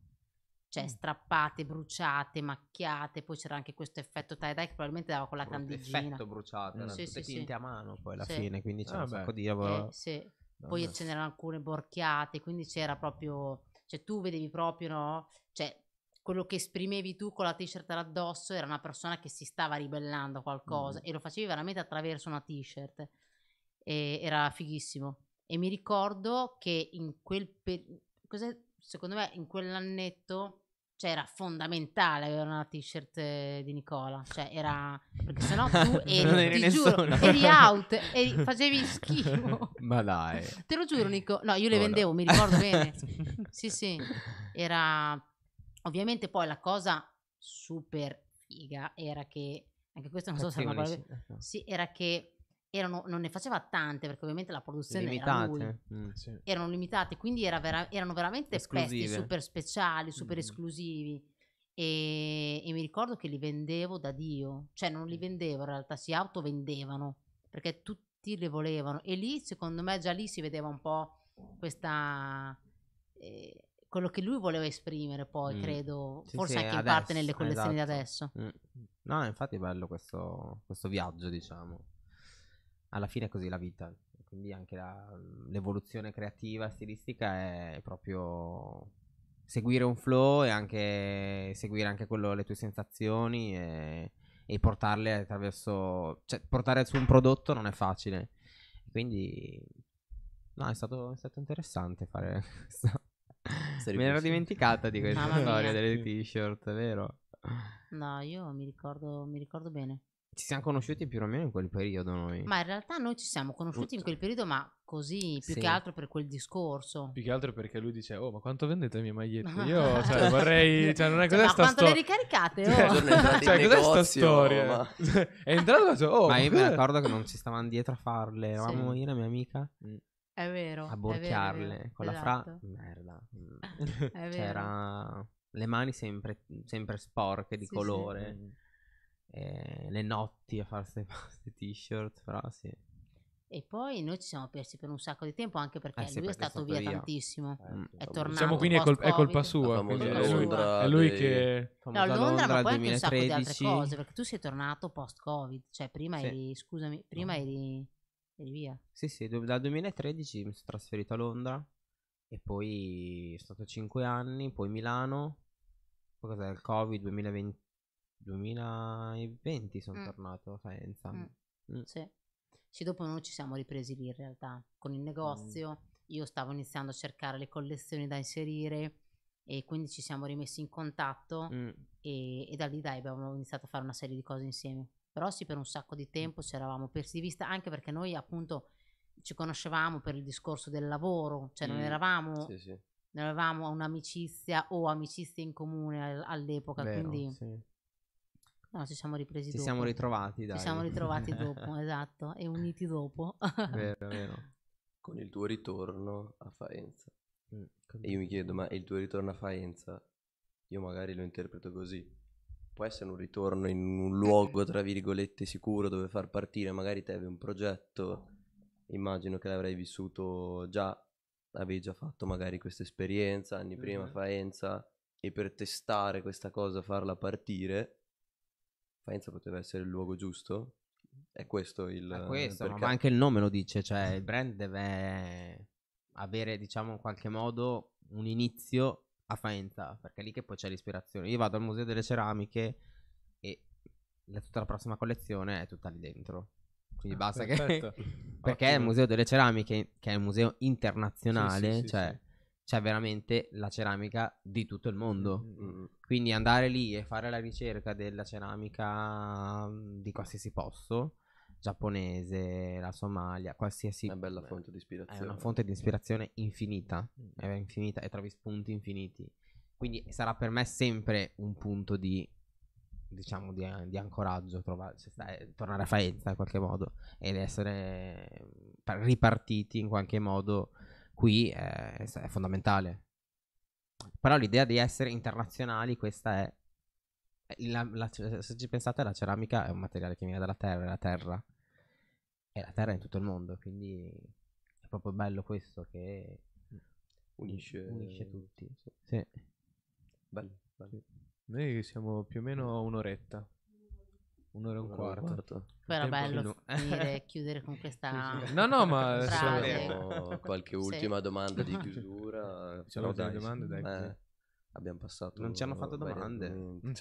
cioè mm. strappate, bruciate, macchiate, poi c'era anche questo effetto tie-dye che probabilmente dava con la candeggina. Effetto bruciato, mm. erano sì, sì, tinte sì. a mano poi alla sì. fine, quindi c'era ah, un sacco di lavoro. Eh, sì. Poi ce n'erano alcune borchiate, quindi c'era proprio, cioè tu vedevi proprio, no? Cioè quello che esprimevi tu con la t-shirt addosso era una persona che si stava ribellando a qualcosa mm. e lo facevi veramente attraverso una t-shirt. E era fighissimo. E mi ricordo che in quel periodo, secondo me in quell'annetto cioè era fondamentale avere una t-shirt eh, di Nicola, cioè era perché sennò tu eri, non eri ti nessuno. giuro, eri out e facevi schifo. Ma dai. Te lo giuro Nico, no, io le no, vendevo, no. mi ricordo bene. sì, sì. Era ovviamente poi la cosa super figa era che anche questo non so se è una cosa. Eh, eh. Sì, era che erano, non ne faceva tante perché ovviamente la produzione limitate. era lui. Mm, sì. erano limitate quindi era vera- erano veramente Esclusive. pezzi super speciali super mm. esclusivi e, e, mi ricordo che li vendevo da Dio cioè non li mm. vendevo in realtà si autovendevano perché tutti li volevano e lì secondo me già lì si vedeva un po' questa eh, quello che lui voleva esprimere poi mm. credo sì, forse sì, anche adesso, in parte nelle collezioni esatto. di adesso mm. no infatti è bello questo, questo viaggio diciamo alla fine è così la vita. Quindi anche la, l'evoluzione creativa, stilistica è proprio seguire un flow e anche seguire anche quello, le tue sensazioni e, e portarle attraverso... Cioè, portare su un prodotto non è facile. Quindi... No, è stato, è stato interessante fare questo. Me l'ero dimenticata di questa storia mia. delle t-shirt, vero? No, io mi ricordo, mi ricordo bene ci siamo conosciuti più o meno in quel periodo noi. Ma in realtà noi ci siamo conosciuti in quel periodo, ma così, più sì. che altro per quel discorso. Più che altro perché lui dice, oh, ma quanto vendete le mie magliette? Io, cioè, vorrei... Cioè, cioè non è cos'è ma quanto sto... le ricaricate? Oh. Cioè, cos'è sta cioè, storia? Ma... è entrato e cioè, oh, Ma io mi cioè. ricordo che non ci stavano dietro a farle, eravamo sì. io e la mia amica. Mm. È vero. A borchiarle. vero, è vero. Con la esatto. fra... Merda. Mm. C'era... Le mani sempre, sempre sporche di sì, colore. Sì. Mm eh, le notti a fare queste t-shirt, però sì. E poi noi ci siamo persi per un sacco di tempo anche perché eh sì, lui perché è stato, via, via, tantissimo. Eh, è tornato. Diciamo quindi è, col- è, colpa sua. è, lui, è lui che. No, Londra, ma poi 2013. anche un sacco di altre cose perché tu sei tornato post-Covid. Cioè, prima sì. eri. Scusami, prima no. eri, eri via. Sì, sì, dal 2013 mi sono trasferito a Londra e poi è stato 5 anni, poi Milano. Poi cos'è il Covid 2020. 2020 sono mm. tornato a Faenza. Mm. mm. Mm. Sì. sì, dopo noi ci siamo ripresi lì in realtà. Con il negozio io stavo iniziando a cercare le collezioni da inserire e quindi ci siamo rimessi in contatto mm. e, e, da lì dai abbiamo iniziato a fare una serie di cose insieme. Però sì, per un sacco di tempo ci eravamo persi di vista anche perché noi appunto ci conoscevamo per il discorso del lavoro, cioè non mm. eravamo... Sì, sì non avevamo un'amicizia o amicizie in comune all'epoca, Vero, quindi sì. No, ci siamo ripresi ci dopo. Ci siamo ritrovati, dai. Ci siamo ritrovati dopo, esatto, e uniti dopo. vero, vero. Con il tuo ritorno a Faenza. Mm, e io mi chiedo, ma il tuo ritorno a Faenza, io magari lo interpreto così. Può essere un ritorno in un luogo, tra virgolette, sicuro dove far partire, magari te avevi un progetto, immagino che l'avrai vissuto già, avevi già fatto magari questa esperienza anni mm-hmm. prima a mm-hmm. Faenza, e per testare questa cosa, farla partire Faenza poteva essere il luogo giusto? È questo il... È questo, perché... ma anche il nome lo dice, cioè il brand deve avere, diciamo, in qualche modo un inizio a Faenza, perché è lì che poi c'è l'ispirazione. Io vado al Museo delle Ceramiche e la, tutta la prossima collezione è tutta lì dentro. Quindi ah, basta perfetto. che... perché Ottimo. il Museo delle Ceramiche, che è un museo internazionale, sì, sì, cioè... Sì, c'è cioè, veramente la ceramica di tutto il mondo. Mm-hmm. Quindi andare lì e fare la ricerca della ceramica mm, di qualsiasi posto, giapponese, la Somalia, qualsiasi... È una bella fonte di ispirazione. È una fonte di ispirazione infinita, è infinita e trovi spunti infiniti. Quindi sarà per me sempre un punto di, diciamo, di, di ancoraggio, trovare, cioè, tornare a Faenza in qualche modo ed essere ripartiti in qualche modo qui è, eh, è fondamentale. Però l'idea di essere internazionali, questa è... La, la, se ci pensate, la ceramica è un materiale che viene dalla terra, è la terra. E la terra è in tutto il mondo, quindi è proprio bello questo che unisce, unisce tutti. Sì. Bello, bello. Noi siamo più o meno a un'oretta. Un'ora e un quarto. quarto. Poi era bello finire, chiudere con questa. No, no, ma frase. qualche ultima domanda di chiusura. C'è no, dai, domande, dai. Eh, abbiamo passato. Non ci hanno fatto domande. Io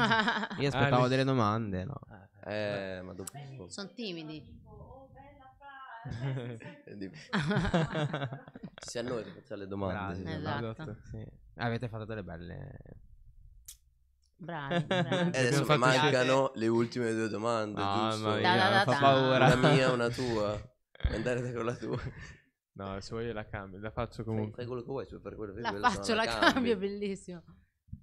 ah, aspettavo delle domande, no. Eh, eh ma dopo. Sono timidi. Sia a noi di fare le domande. Bravo, esatto, esatto. Sì. Avete fatto delle belle Bravi, bravi. E eh, adesso mi mancano le ultime due domande. Ah, ma mia, da, da, da, fa paura. Una mia, una tua. Andare con la tua. No, se vuoi la cambio, la faccio comunque. Fai, fai quello che vuoi, cioè per quello che La quello faccio, la, la cambio, è bellissimo.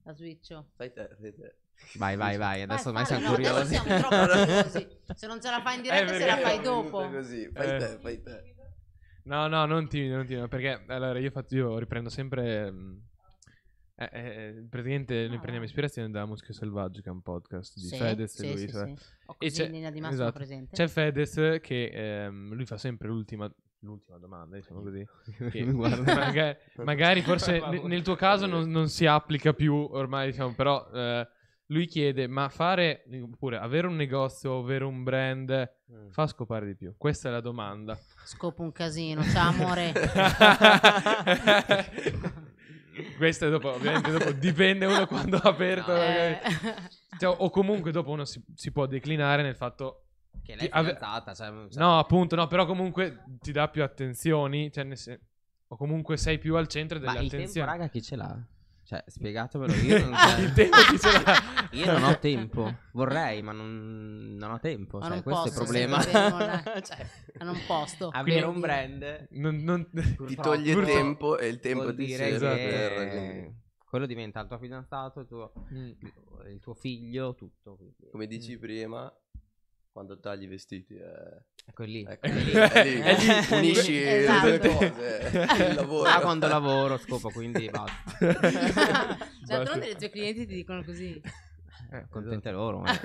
La switcho. Fai te, fai te. Vai, vai, vai, adesso ormai siamo no, curiosi. Siamo Se non ce la fai in diretta, eh, se la fai dopo. Così. Fai eh. te, fai te. No, no, non timido, non timido, perché allora io, faccio, io riprendo sempre mm, eh, eh, eh, praticamente ah. noi prendiamo ispirazione da Muschio Selvaggio, che è un podcast di sì, Fedez sì, e lui. Sì, cioè. E c'è, esatto. c'è, Fedez che ehm, lui fa sempre l'ultima, l'ultima domanda, diciamo così. Che magari, magari, forse n- nel tuo caso non, non, si applica più ormai, diciamo, però eh, lui chiede, ma fare, oppure avere un negozio, avere un brand, mm. fa scopare di più? Questa è la domanda. Scopo un casino, ciao amore questo è dopo, ovviamente dopo dipende uno quando ha aperto. No, eh. cioè, o comunque dopo uno si, si, può declinare nel fatto... Che lei è fidanzata, cioè, cioè... No, appunto, no, però comunque ti dà più attenzioni, cioè, o comunque sei più al centro delle attenzioni. Ma il tempo, raga, chi ce l'ha? Cioè, spiegatemelo io. Non, il tempo ti ce l'ha. Io non ho tempo. Vorrei, ma non, non ho tempo. Ma cioè, non questo posso, è il problema. Devono, cioè, non posso. Avere un brand non, non, ti toglie purtroppo. tempo e il tempo ti serve esatto. per quello diventa il tuo fidanzato, il tuo, mm. il tuo figlio, tutto. Quindi. Come dici mm. prima, quando tagli i vestiti. Eh. Ecco lì. Ecco lì. È lì, è lì unisci esatto. le esatto. cose. Eh, il lavoro. Ah, quando lavoro scopo, quindi basta. Cioè, D'altronde i tuoi clienti ti dicono così. Eh, contente loro. Eh.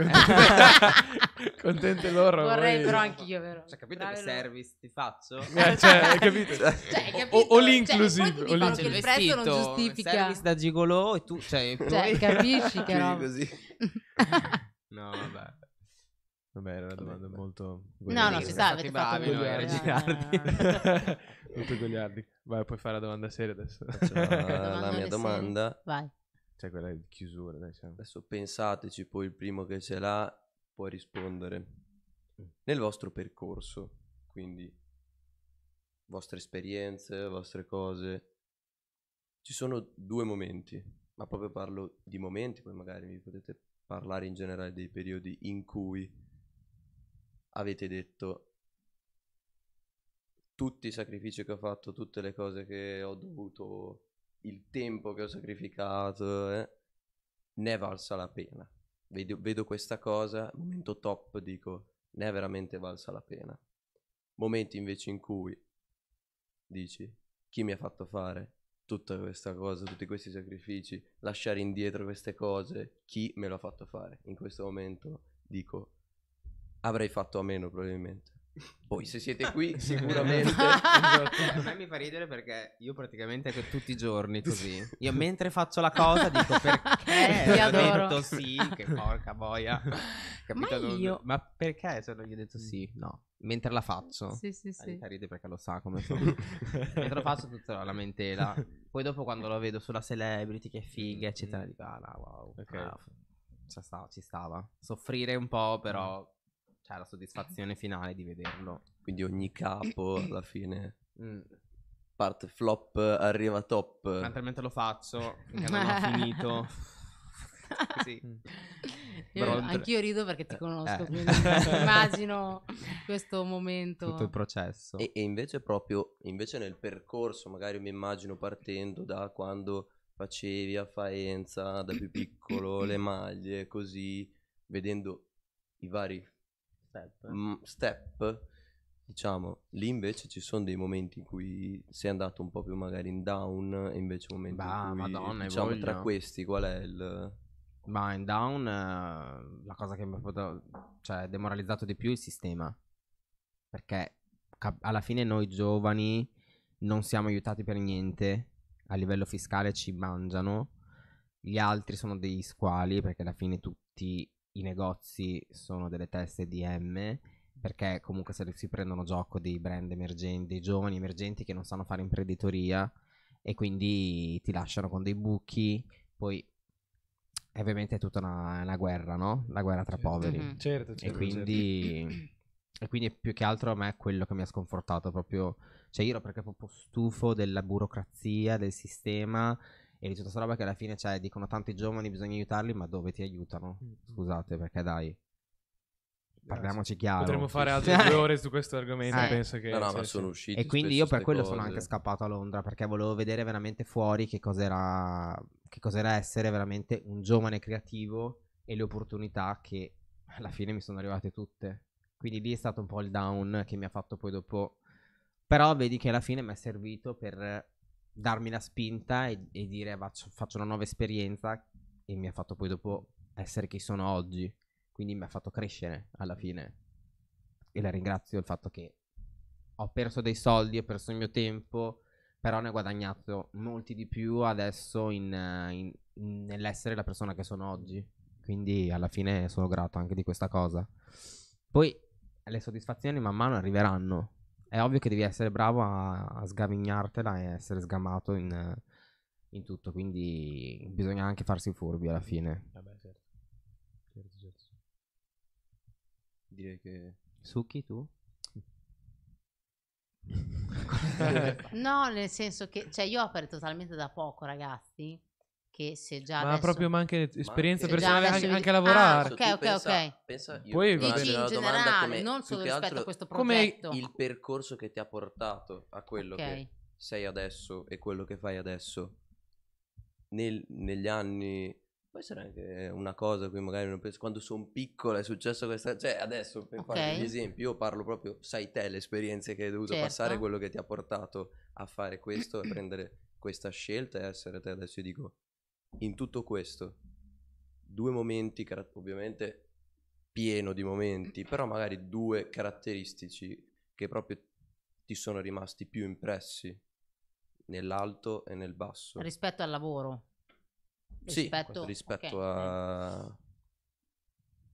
contente loro. Vorrei voi. però anch'io, vero? Cioè, capito Bravo che loro. service ti faccio? Eh, cioè, hai capito? Cioè, capito? Cioè, o, o l'inclusive. Cioè, o l'inclusive. Cioè, il prezzo non giustifica. Service da gigolo e tu... Cioè, cioè capisci che roba. così. no, vabbè. Vabbè, era una domanda Vabbè. molto... No, no, si sa, avete fatto bravi noi a girardi. molto gogliardi. Vai, puoi fare la domanda seria adesso. la, la mia domanda. Vai. Cioè quella di chiusura, diciamo. Adesso pensateci, poi il primo che ce l'ha può rispondere. Mm. Nel vostro percorso, quindi vostre esperienze, vostre cose, ci sono due momenti, ma proprio parlo di momenti, poi magari mi potete parlare in generale dei periodi in cui avete detto tutti i sacrifici che ho fatto, tutte le cose che ho dovuto, il tempo che ho sacrificato, eh, ne è valsa la pena. Vedo, vedo questa cosa, momento top, dico, ne è veramente valsa la pena. Momenti invece in cui dici, chi mi ha fatto fare tutta questa cosa, tutti questi sacrifici, lasciare indietro queste cose, chi me lo ha fatto fare? In questo momento dico, avrei fatto a meno probabilmente. Poi se siete qui sicuramente... a me mi fa ridere perché io praticamente tutti i giorni così, io mentre faccio la cosa dico perché io cioè, adoro. ho detto sì, che porca boia. Capito? Ma, io... Ma perché se cioè, non gli ho detto sì? No mentre la faccio. Sì, sì, sì. ride perché lo sa come sono. mentre lo faccio tutta la lamentela. Poi dopo quando lo vedo sulla celebrity che figa, eccetera, mm. dico ah, no, wow. Okay. Ah, ci, cioè, stava, ci stava. Soffrire un po', però mm cioè la soddisfazione finale di vederlo. Quindi ogni capo alla fine mm. parte flop, arriva top. Mentalmente lo faccio, finché non ho finito. sì. Mm. Io, anch'io rido perché ti eh, conosco, eh. quindi immagino questo momento. Tutto il processo. E, e, invece proprio, invece nel percorso, magari mi immagino partendo da quando facevi a Faenza, da più piccolo, le maglie, così, vedendo i vari step. Mm, step, diciamo, lì invece ci sono dei momenti in cui sei andato un po' più magari in down e invece momenti bah, in cui, madonna, diciamo, voglio. tra questi qual è il... Ma in down eh, la cosa che mi ha potuto, cioè, demoralizzato di più è il sistema. Perché cap- alla fine noi giovani non siamo aiutati per niente, a livello fiscale ci mangiano, gli altri sono degli squali perché alla fine tutti i negozi sono delle teste di M perché comunque se si prendono gioco dei brand emergenti, dei giovani emergenti che non sanno fare imprenditoria e quindi ti lasciano con dei buchi, poi è ovviamente è tutta una, una, guerra, no? La guerra tra certo. poveri. Mm-hmm. Certo, certo. E quindi, certo. e quindi più che altro a me è quello che mi ha sconfortato proprio, cioè io ero perché proprio stufo della burocrazia, del sistema e di tutta questa roba che alla fine cioè, dicono tanti giovani bisogna aiutarli, ma dove ti aiutano? Mm, mm. Scusate, perché dai. Eh, parliamoci chiaro. Potremmo fare altre due ore su questo argomento. Eh. Penso che. No, no, cioè, ma sono usciti. E quindi io per quello cose. sono anche scappato a Londra perché volevo vedere veramente fuori che cos'era, che cos'era essere veramente un giovane creativo e le opportunità che alla fine mi sono arrivate tutte. Quindi lì è stato un po' il down che mi ha fatto poi dopo. Però vedi che alla fine mi è servito per darmi la spinta e, e dire faccio, faccio, una nuova esperienza e mi ha fatto poi dopo essere chi sono oggi. Quindi mi ha fatto crescere alla fine. E la ringrazio il fatto che ho perso dei soldi, ho perso il mio tempo, però ne ho guadagnato molti di più adesso in, in, nell'essere la persona che sono oggi. Quindi alla fine sono grato anche di questa cosa. Poi le soddisfazioni man mano arriveranno è ovvio che devi essere bravo a, a sgavignartela e essere sgamato in, in, tutto, quindi bisogna anche farsi furbi alla fine. Vabbè, eh certo. certo, certo. Direi che... Succhi tu? no, nel senso che cioè, io ho aperto talmente da poco, ragazzi, che se già ma adesso... proprio ma anche esperienza ma anche personale anche, anche, ah, lavorare ah, ok ok pensa, ok pensa, io poi in generale come, non solo rispetto altro, a questo progetto come il percorso che ti ha portato a quello okay. che sei adesso e quello che fai adesso Nel, negli anni può essere anche eh, una cosa qui magari non penso quando sono piccola è successo questa cioè adesso per okay. fare un esempio io parlo proprio sai te le esperienze che hai dovuto certo. passare quello che ti ha portato a fare questo a prendere questa scelta e essere te adesso io dico in tutto questo, due momenti, ovviamente pieno di momenti, mm. però magari due caratteristici che proprio ti sono rimasti più impressi nell'alto e nel basso. Rispetto al lavoro? Rispetto... Sì, rispetto okay. a...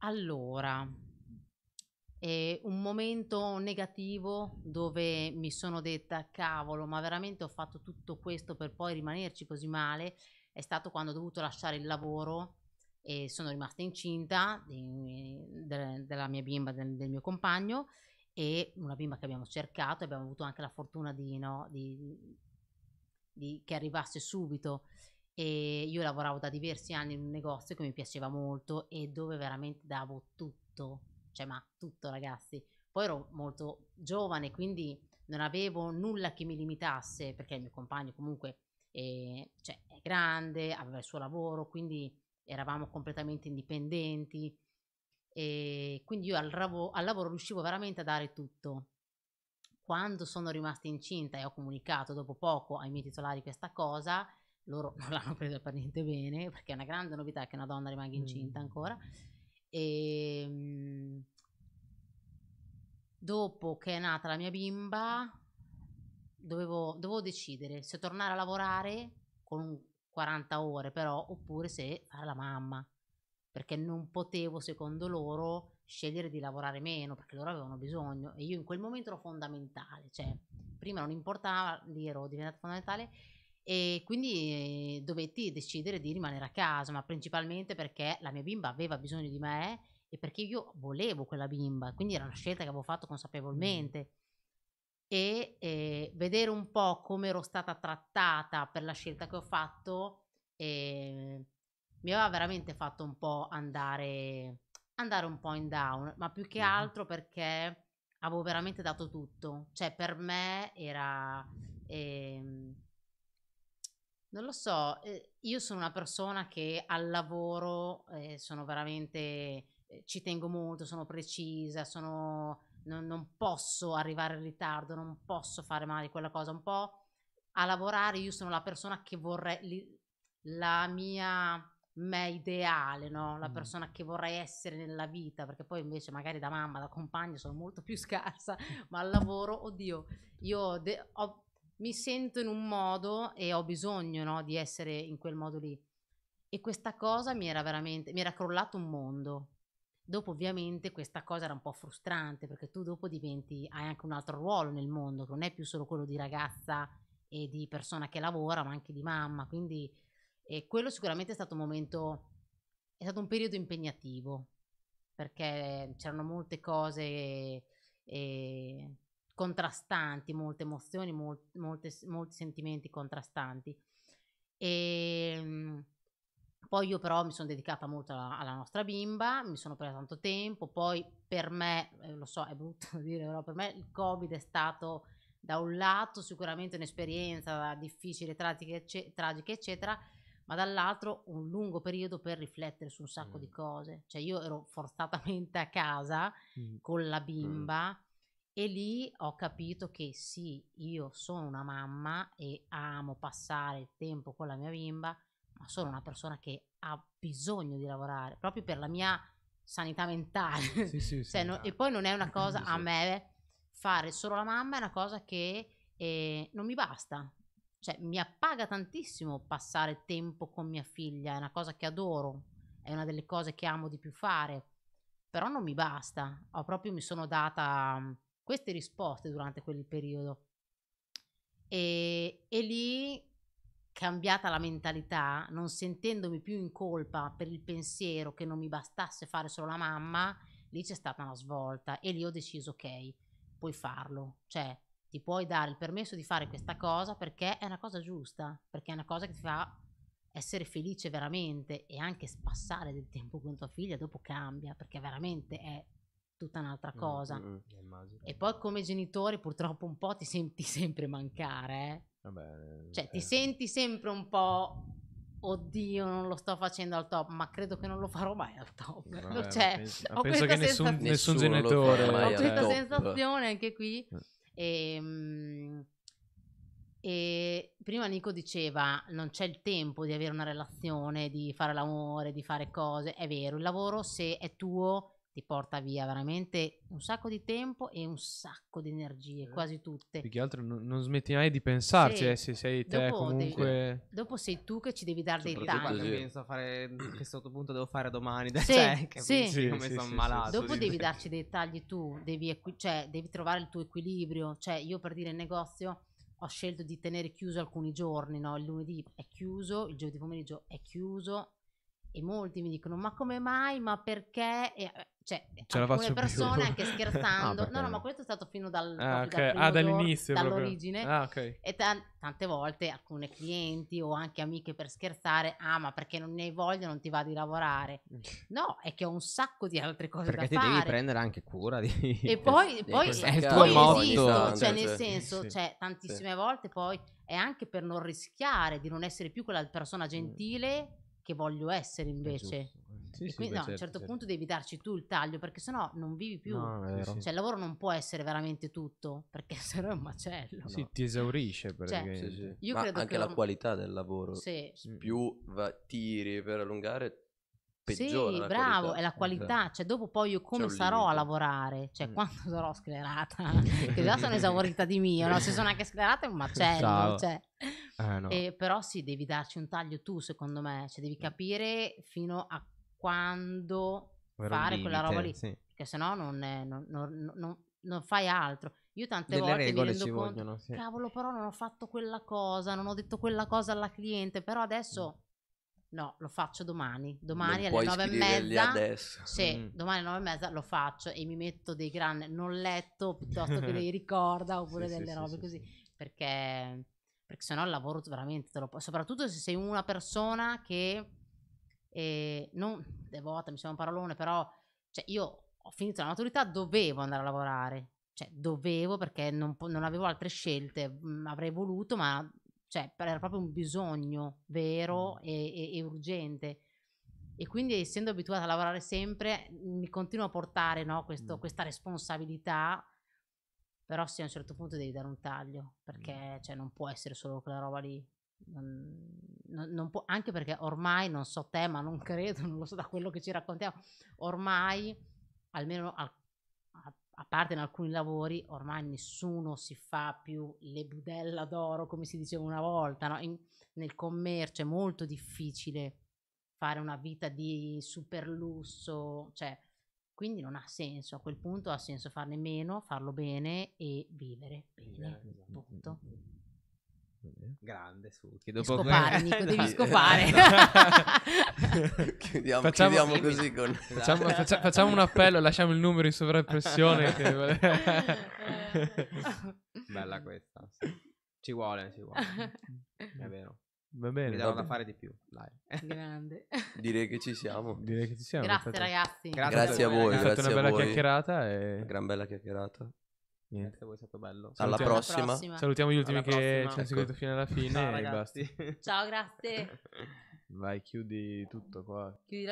Allora, è un momento negativo dove mi sono detta cavolo, ma veramente ho fatto tutto questo per poi rimanerci così male è stato quando ho dovuto lasciare il lavoro e sono rimasta incinta di, de, della mia bimba, del, del, mio compagno e una bimba che abbiamo cercato, abbiamo avuto anche la fortuna di, no, di, di, che arrivasse subito e io lavoravo da diversi anni in un negozio che mi piaceva molto e dove veramente davo tutto, cioè ma tutto ragazzi, poi ero molto giovane quindi non avevo nulla che mi limitasse perché il mio compagno comunque e, cioè, è grande, aveva il suo lavoro, quindi eravamo completamente indipendenti e quindi io al, ravo- al lavoro riuscivo veramente a dare tutto. Quando sono rimasta incinta e ho comunicato dopo poco ai miei titolari questa cosa, loro non l'hanno presa per niente bene, perché è una grande novità che una donna rimanga incinta mm. ancora. E, ehm, dopo che è nata la mia bimba, dovevo, dovevo decidere se tornare a lavorare con 40 ore però oppure se fare la mamma perché non potevo secondo loro scegliere di lavorare meno perché loro avevano bisogno e io in quel momento ero fondamentale cioè prima non importava lì ero diventata fondamentale e quindi eh, dovetti decidere di rimanere a casa ma principalmente perché la mia bimba aveva bisogno di me e perché io volevo quella bimba quindi era una scelta che avevo fatto consapevolmente e eh, vedere un po' come ero stata trattata per la scelta che ho fatto eh, mi aveva veramente fatto un po' andare, andare un po' in down, ma più che altro perché avevo veramente dato tutto, cioè per me era... Eh, non lo so, ehm, io sono una persona che al lavoro ehm, sono veramente, ehm, ci tengo molto, sono precisa, sono non, non posso arrivare in ritardo, non posso fare male quella cosa, un po' a lavorare io sono la persona che vorrei, la mia me ideale, no? la mm. persona che vorrei essere nella vita, perché poi invece magari da mamma, da compagna sono molto più scarsa, ma al lavoro, oddio, io de- ho, mi sento in un modo e ho bisogno no, di essere in quel modo lì. E questa cosa mi era veramente, mi era crollato un mondo, Dopo ovviamente questa cosa era un po' frustrante perché tu dopo diventi, hai anche un altro ruolo nel mondo, che non è più solo quello di ragazza e di persona che lavora, ma anche di mamma. Quindi eh, quello sicuramente è stato un momento, è stato un periodo impegnativo perché c'erano molte cose eh, contrastanti, molte emozioni, mol, molte, molti sentimenti contrastanti. E, ehm, poi io però mi sono dedicata molto alla, alla, nostra bimba, mi sono presa tanto tempo, poi per me, eh, lo so è brutto dire, però per me il Covid è stato da un lato sicuramente un'esperienza difficile, tragica, ecce, tragica eccetera, ma dall'altro un lungo periodo per riflettere su un sacco mm. di cose. Cioè io ero forzatamente a casa mm. con la bimba mm. e lì ho capito che sì, io sono una mamma e amo passare il tempo con la mia bimba, ma sono una persona che ha bisogno di lavorare proprio per la mia sanità mentale. Sì, sì, sì, cioè, no, e poi non è una cosa a me fare solo la mamma, è una cosa che eh, non mi basta. Cioè, mi appaga tantissimo passare tempo con mia figlia, è una cosa che adoro, è una delle cose che amo di più fare, però non mi basta. Ho proprio mi sono data mm, queste risposte durante quel periodo. E, e lì cambiata la mentalità, non sentendomi più in colpa per il pensiero che non mi bastasse fare solo la mamma, lì c'è stata una svolta e lì ho deciso ok, puoi farlo, cioè ti puoi dare il permesso di fare questa cosa perché è una cosa giusta, perché è una cosa che ti fa essere felice veramente e anche spassare del tempo con tua figlia dopo cambia perché veramente è tutta un'altra mm, cosa. Mm, mm, e poi come genitore purtroppo un po' ti senti sempre mancare, eh? Vabbè, cioè, eh. ti senti sempre un po'. Oddio, non lo sto facendo al top, ma credo che non lo farò mai al top. Cioè, vabbè, cioè, penso, ho penso che nessun, nessun genitore. Ho questa sensazione anche qui. E, eh. ehm, e prima Nico diceva non c'è il tempo di avere una relazione, di fare l'amore, di fare cose. È vero, il lavoro se è tuo ti porta via veramente un sacco di tempo e un sacco di energie, quasi tutte. Più che altro non, non smetti mai di pensarci, sì. eh, se sei te dopo comunque... Devi, dopo sei tu che ci devi dare dei tagli. Io penso a fare, a questo punto devo fare domani, sì, cioè, sì. sì, come sì, sono sì, malato. Dopo devi me. darci dei tagli tu, devi, cioè, devi trovare il tuo equilibrio. Cioè, io per dire il negozio ho scelto di tenere chiuso alcuni giorni, no? Il lunedì è chiuso, il giovedì pomeriggio è chiuso, e molti mi dicono ma come mai, ma perché, e, eh, cioè Ce alcune persone più. anche scherzando, ah, no no ma questo è stato fino dal, ah, okay. dal ah, dall'inizio, dall'origine ah, okay. e t- tante volte alcune clienti o anche amiche per scherzare, ah ma perché non ne hai voglia non ti va di lavorare, mm. no è che ho un sacco di altre cose perché da fare. Perché ti devi prendere anche cura di... E poi, di poi, è il tuo motto. Esisto, cioè, cioè nel senso, sì. cioè tantissime sì. volte poi è anche per non rischiare di non essere più quella persona mm. gentile che voglio essere invece. Sì, sì, quindi, beh, no, certo, a un certo, certo, certo, punto devi darci tu il taglio perché sennò non vivi più. No, cioè, il lavoro non può essere veramente tutto perché sennò è un macello. Sì, no. ti esaurische perché... cioè, Io Ma credo anche che la qualità del lavoro. Sì. Mm. Più va, tiri per allungare, peggiora. Sì, bravo, qualità. è la qualità. Esatto. Cioè, dopo poi io come sarò limite. a lavorare? Cioè, mm. quando sarò sclerata? che già sono esaurita di mio, no? Se sono anche sclerata è un macello. Ciao. Cioè... Eh, no. eh, però sì, devi darci un taglio tu, secondo me, cioè devi capire fino a quando Era fare limite, quella roba lì, sì. perché sennò non, è, non, non, non, non fai altro. Io tante Delle volte mi rendo conto, vogliono, sì. cavolo, però non ho fatto quella cosa, non ho detto quella cosa alla cliente, però adesso mm. no, lo faccio domani. Domani non alle nove e mezza. Sì, mm. domani alle nove e mezza lo faccio e mi metto dei gran non letto piuttosto che dei ricorda oppure sì, delle sì, robe così. Perché perché sennò il lavoro veramente te lo può, soprattutto se sei una persona che eh, non devota, mi sembra un parolone, però cioè io ho finito la maturità, dovevo andare a lavorare, cioè dovevo perché non, non avevo altre scelte, mm, avrei voluto, ma cioè, era proprio un bisogno vero mm. e, e, e urgente e quindi essendo abituata a lavorare sempre mi continuo a portare no, questo, mm. questa responsabilità però sì a un certo punto devi dare un taglio perché mm. cioè, non può essere solo quella roba lì non, non, non può, anche perché ormai non so te ma non credo non lo so da quello che ci raccontiamo ormai almeno al, a, a, parte in alcuni lavori ormai nessuno si fa più le budella d'oro come si diceva una volta no? in, nel commercio è molto difficile fare una vita di super lusso cioè quindi non ha senso, a quel punto ha senso farne meno, farlo bene e vivere bene. Esatto. esatto. Mm, mm, mm. Grande, su. Chiedo poco... scopare, Nico, devi scopare. chiudiamo, facciamo, chiudiamo così con... Esatto. Facciamo, faccia, facciamo, un appello, lasciamo il numero in sovrappressione. Che... Bella questa. Ci vuole, ci vuole. È vero. Va bene. Mi da fare di più. Dai. Grande. Direi che ci siamo. Direi che ci siamo. Grazie infatti. ragazzi. Grazie, grazie a voi. È stata una bella chiacchierata. E... Una gran bella chiacchierata. Niente. Grazie a voi, è stato bello. Alla, Salutiamo. prossima. Salutiamo gli ultimi che ci hanno seguito ecco. fino alla fine. Ciao, ragazzi. Ciao, grazie. Vai, chiudi tutto qua. Chiudi la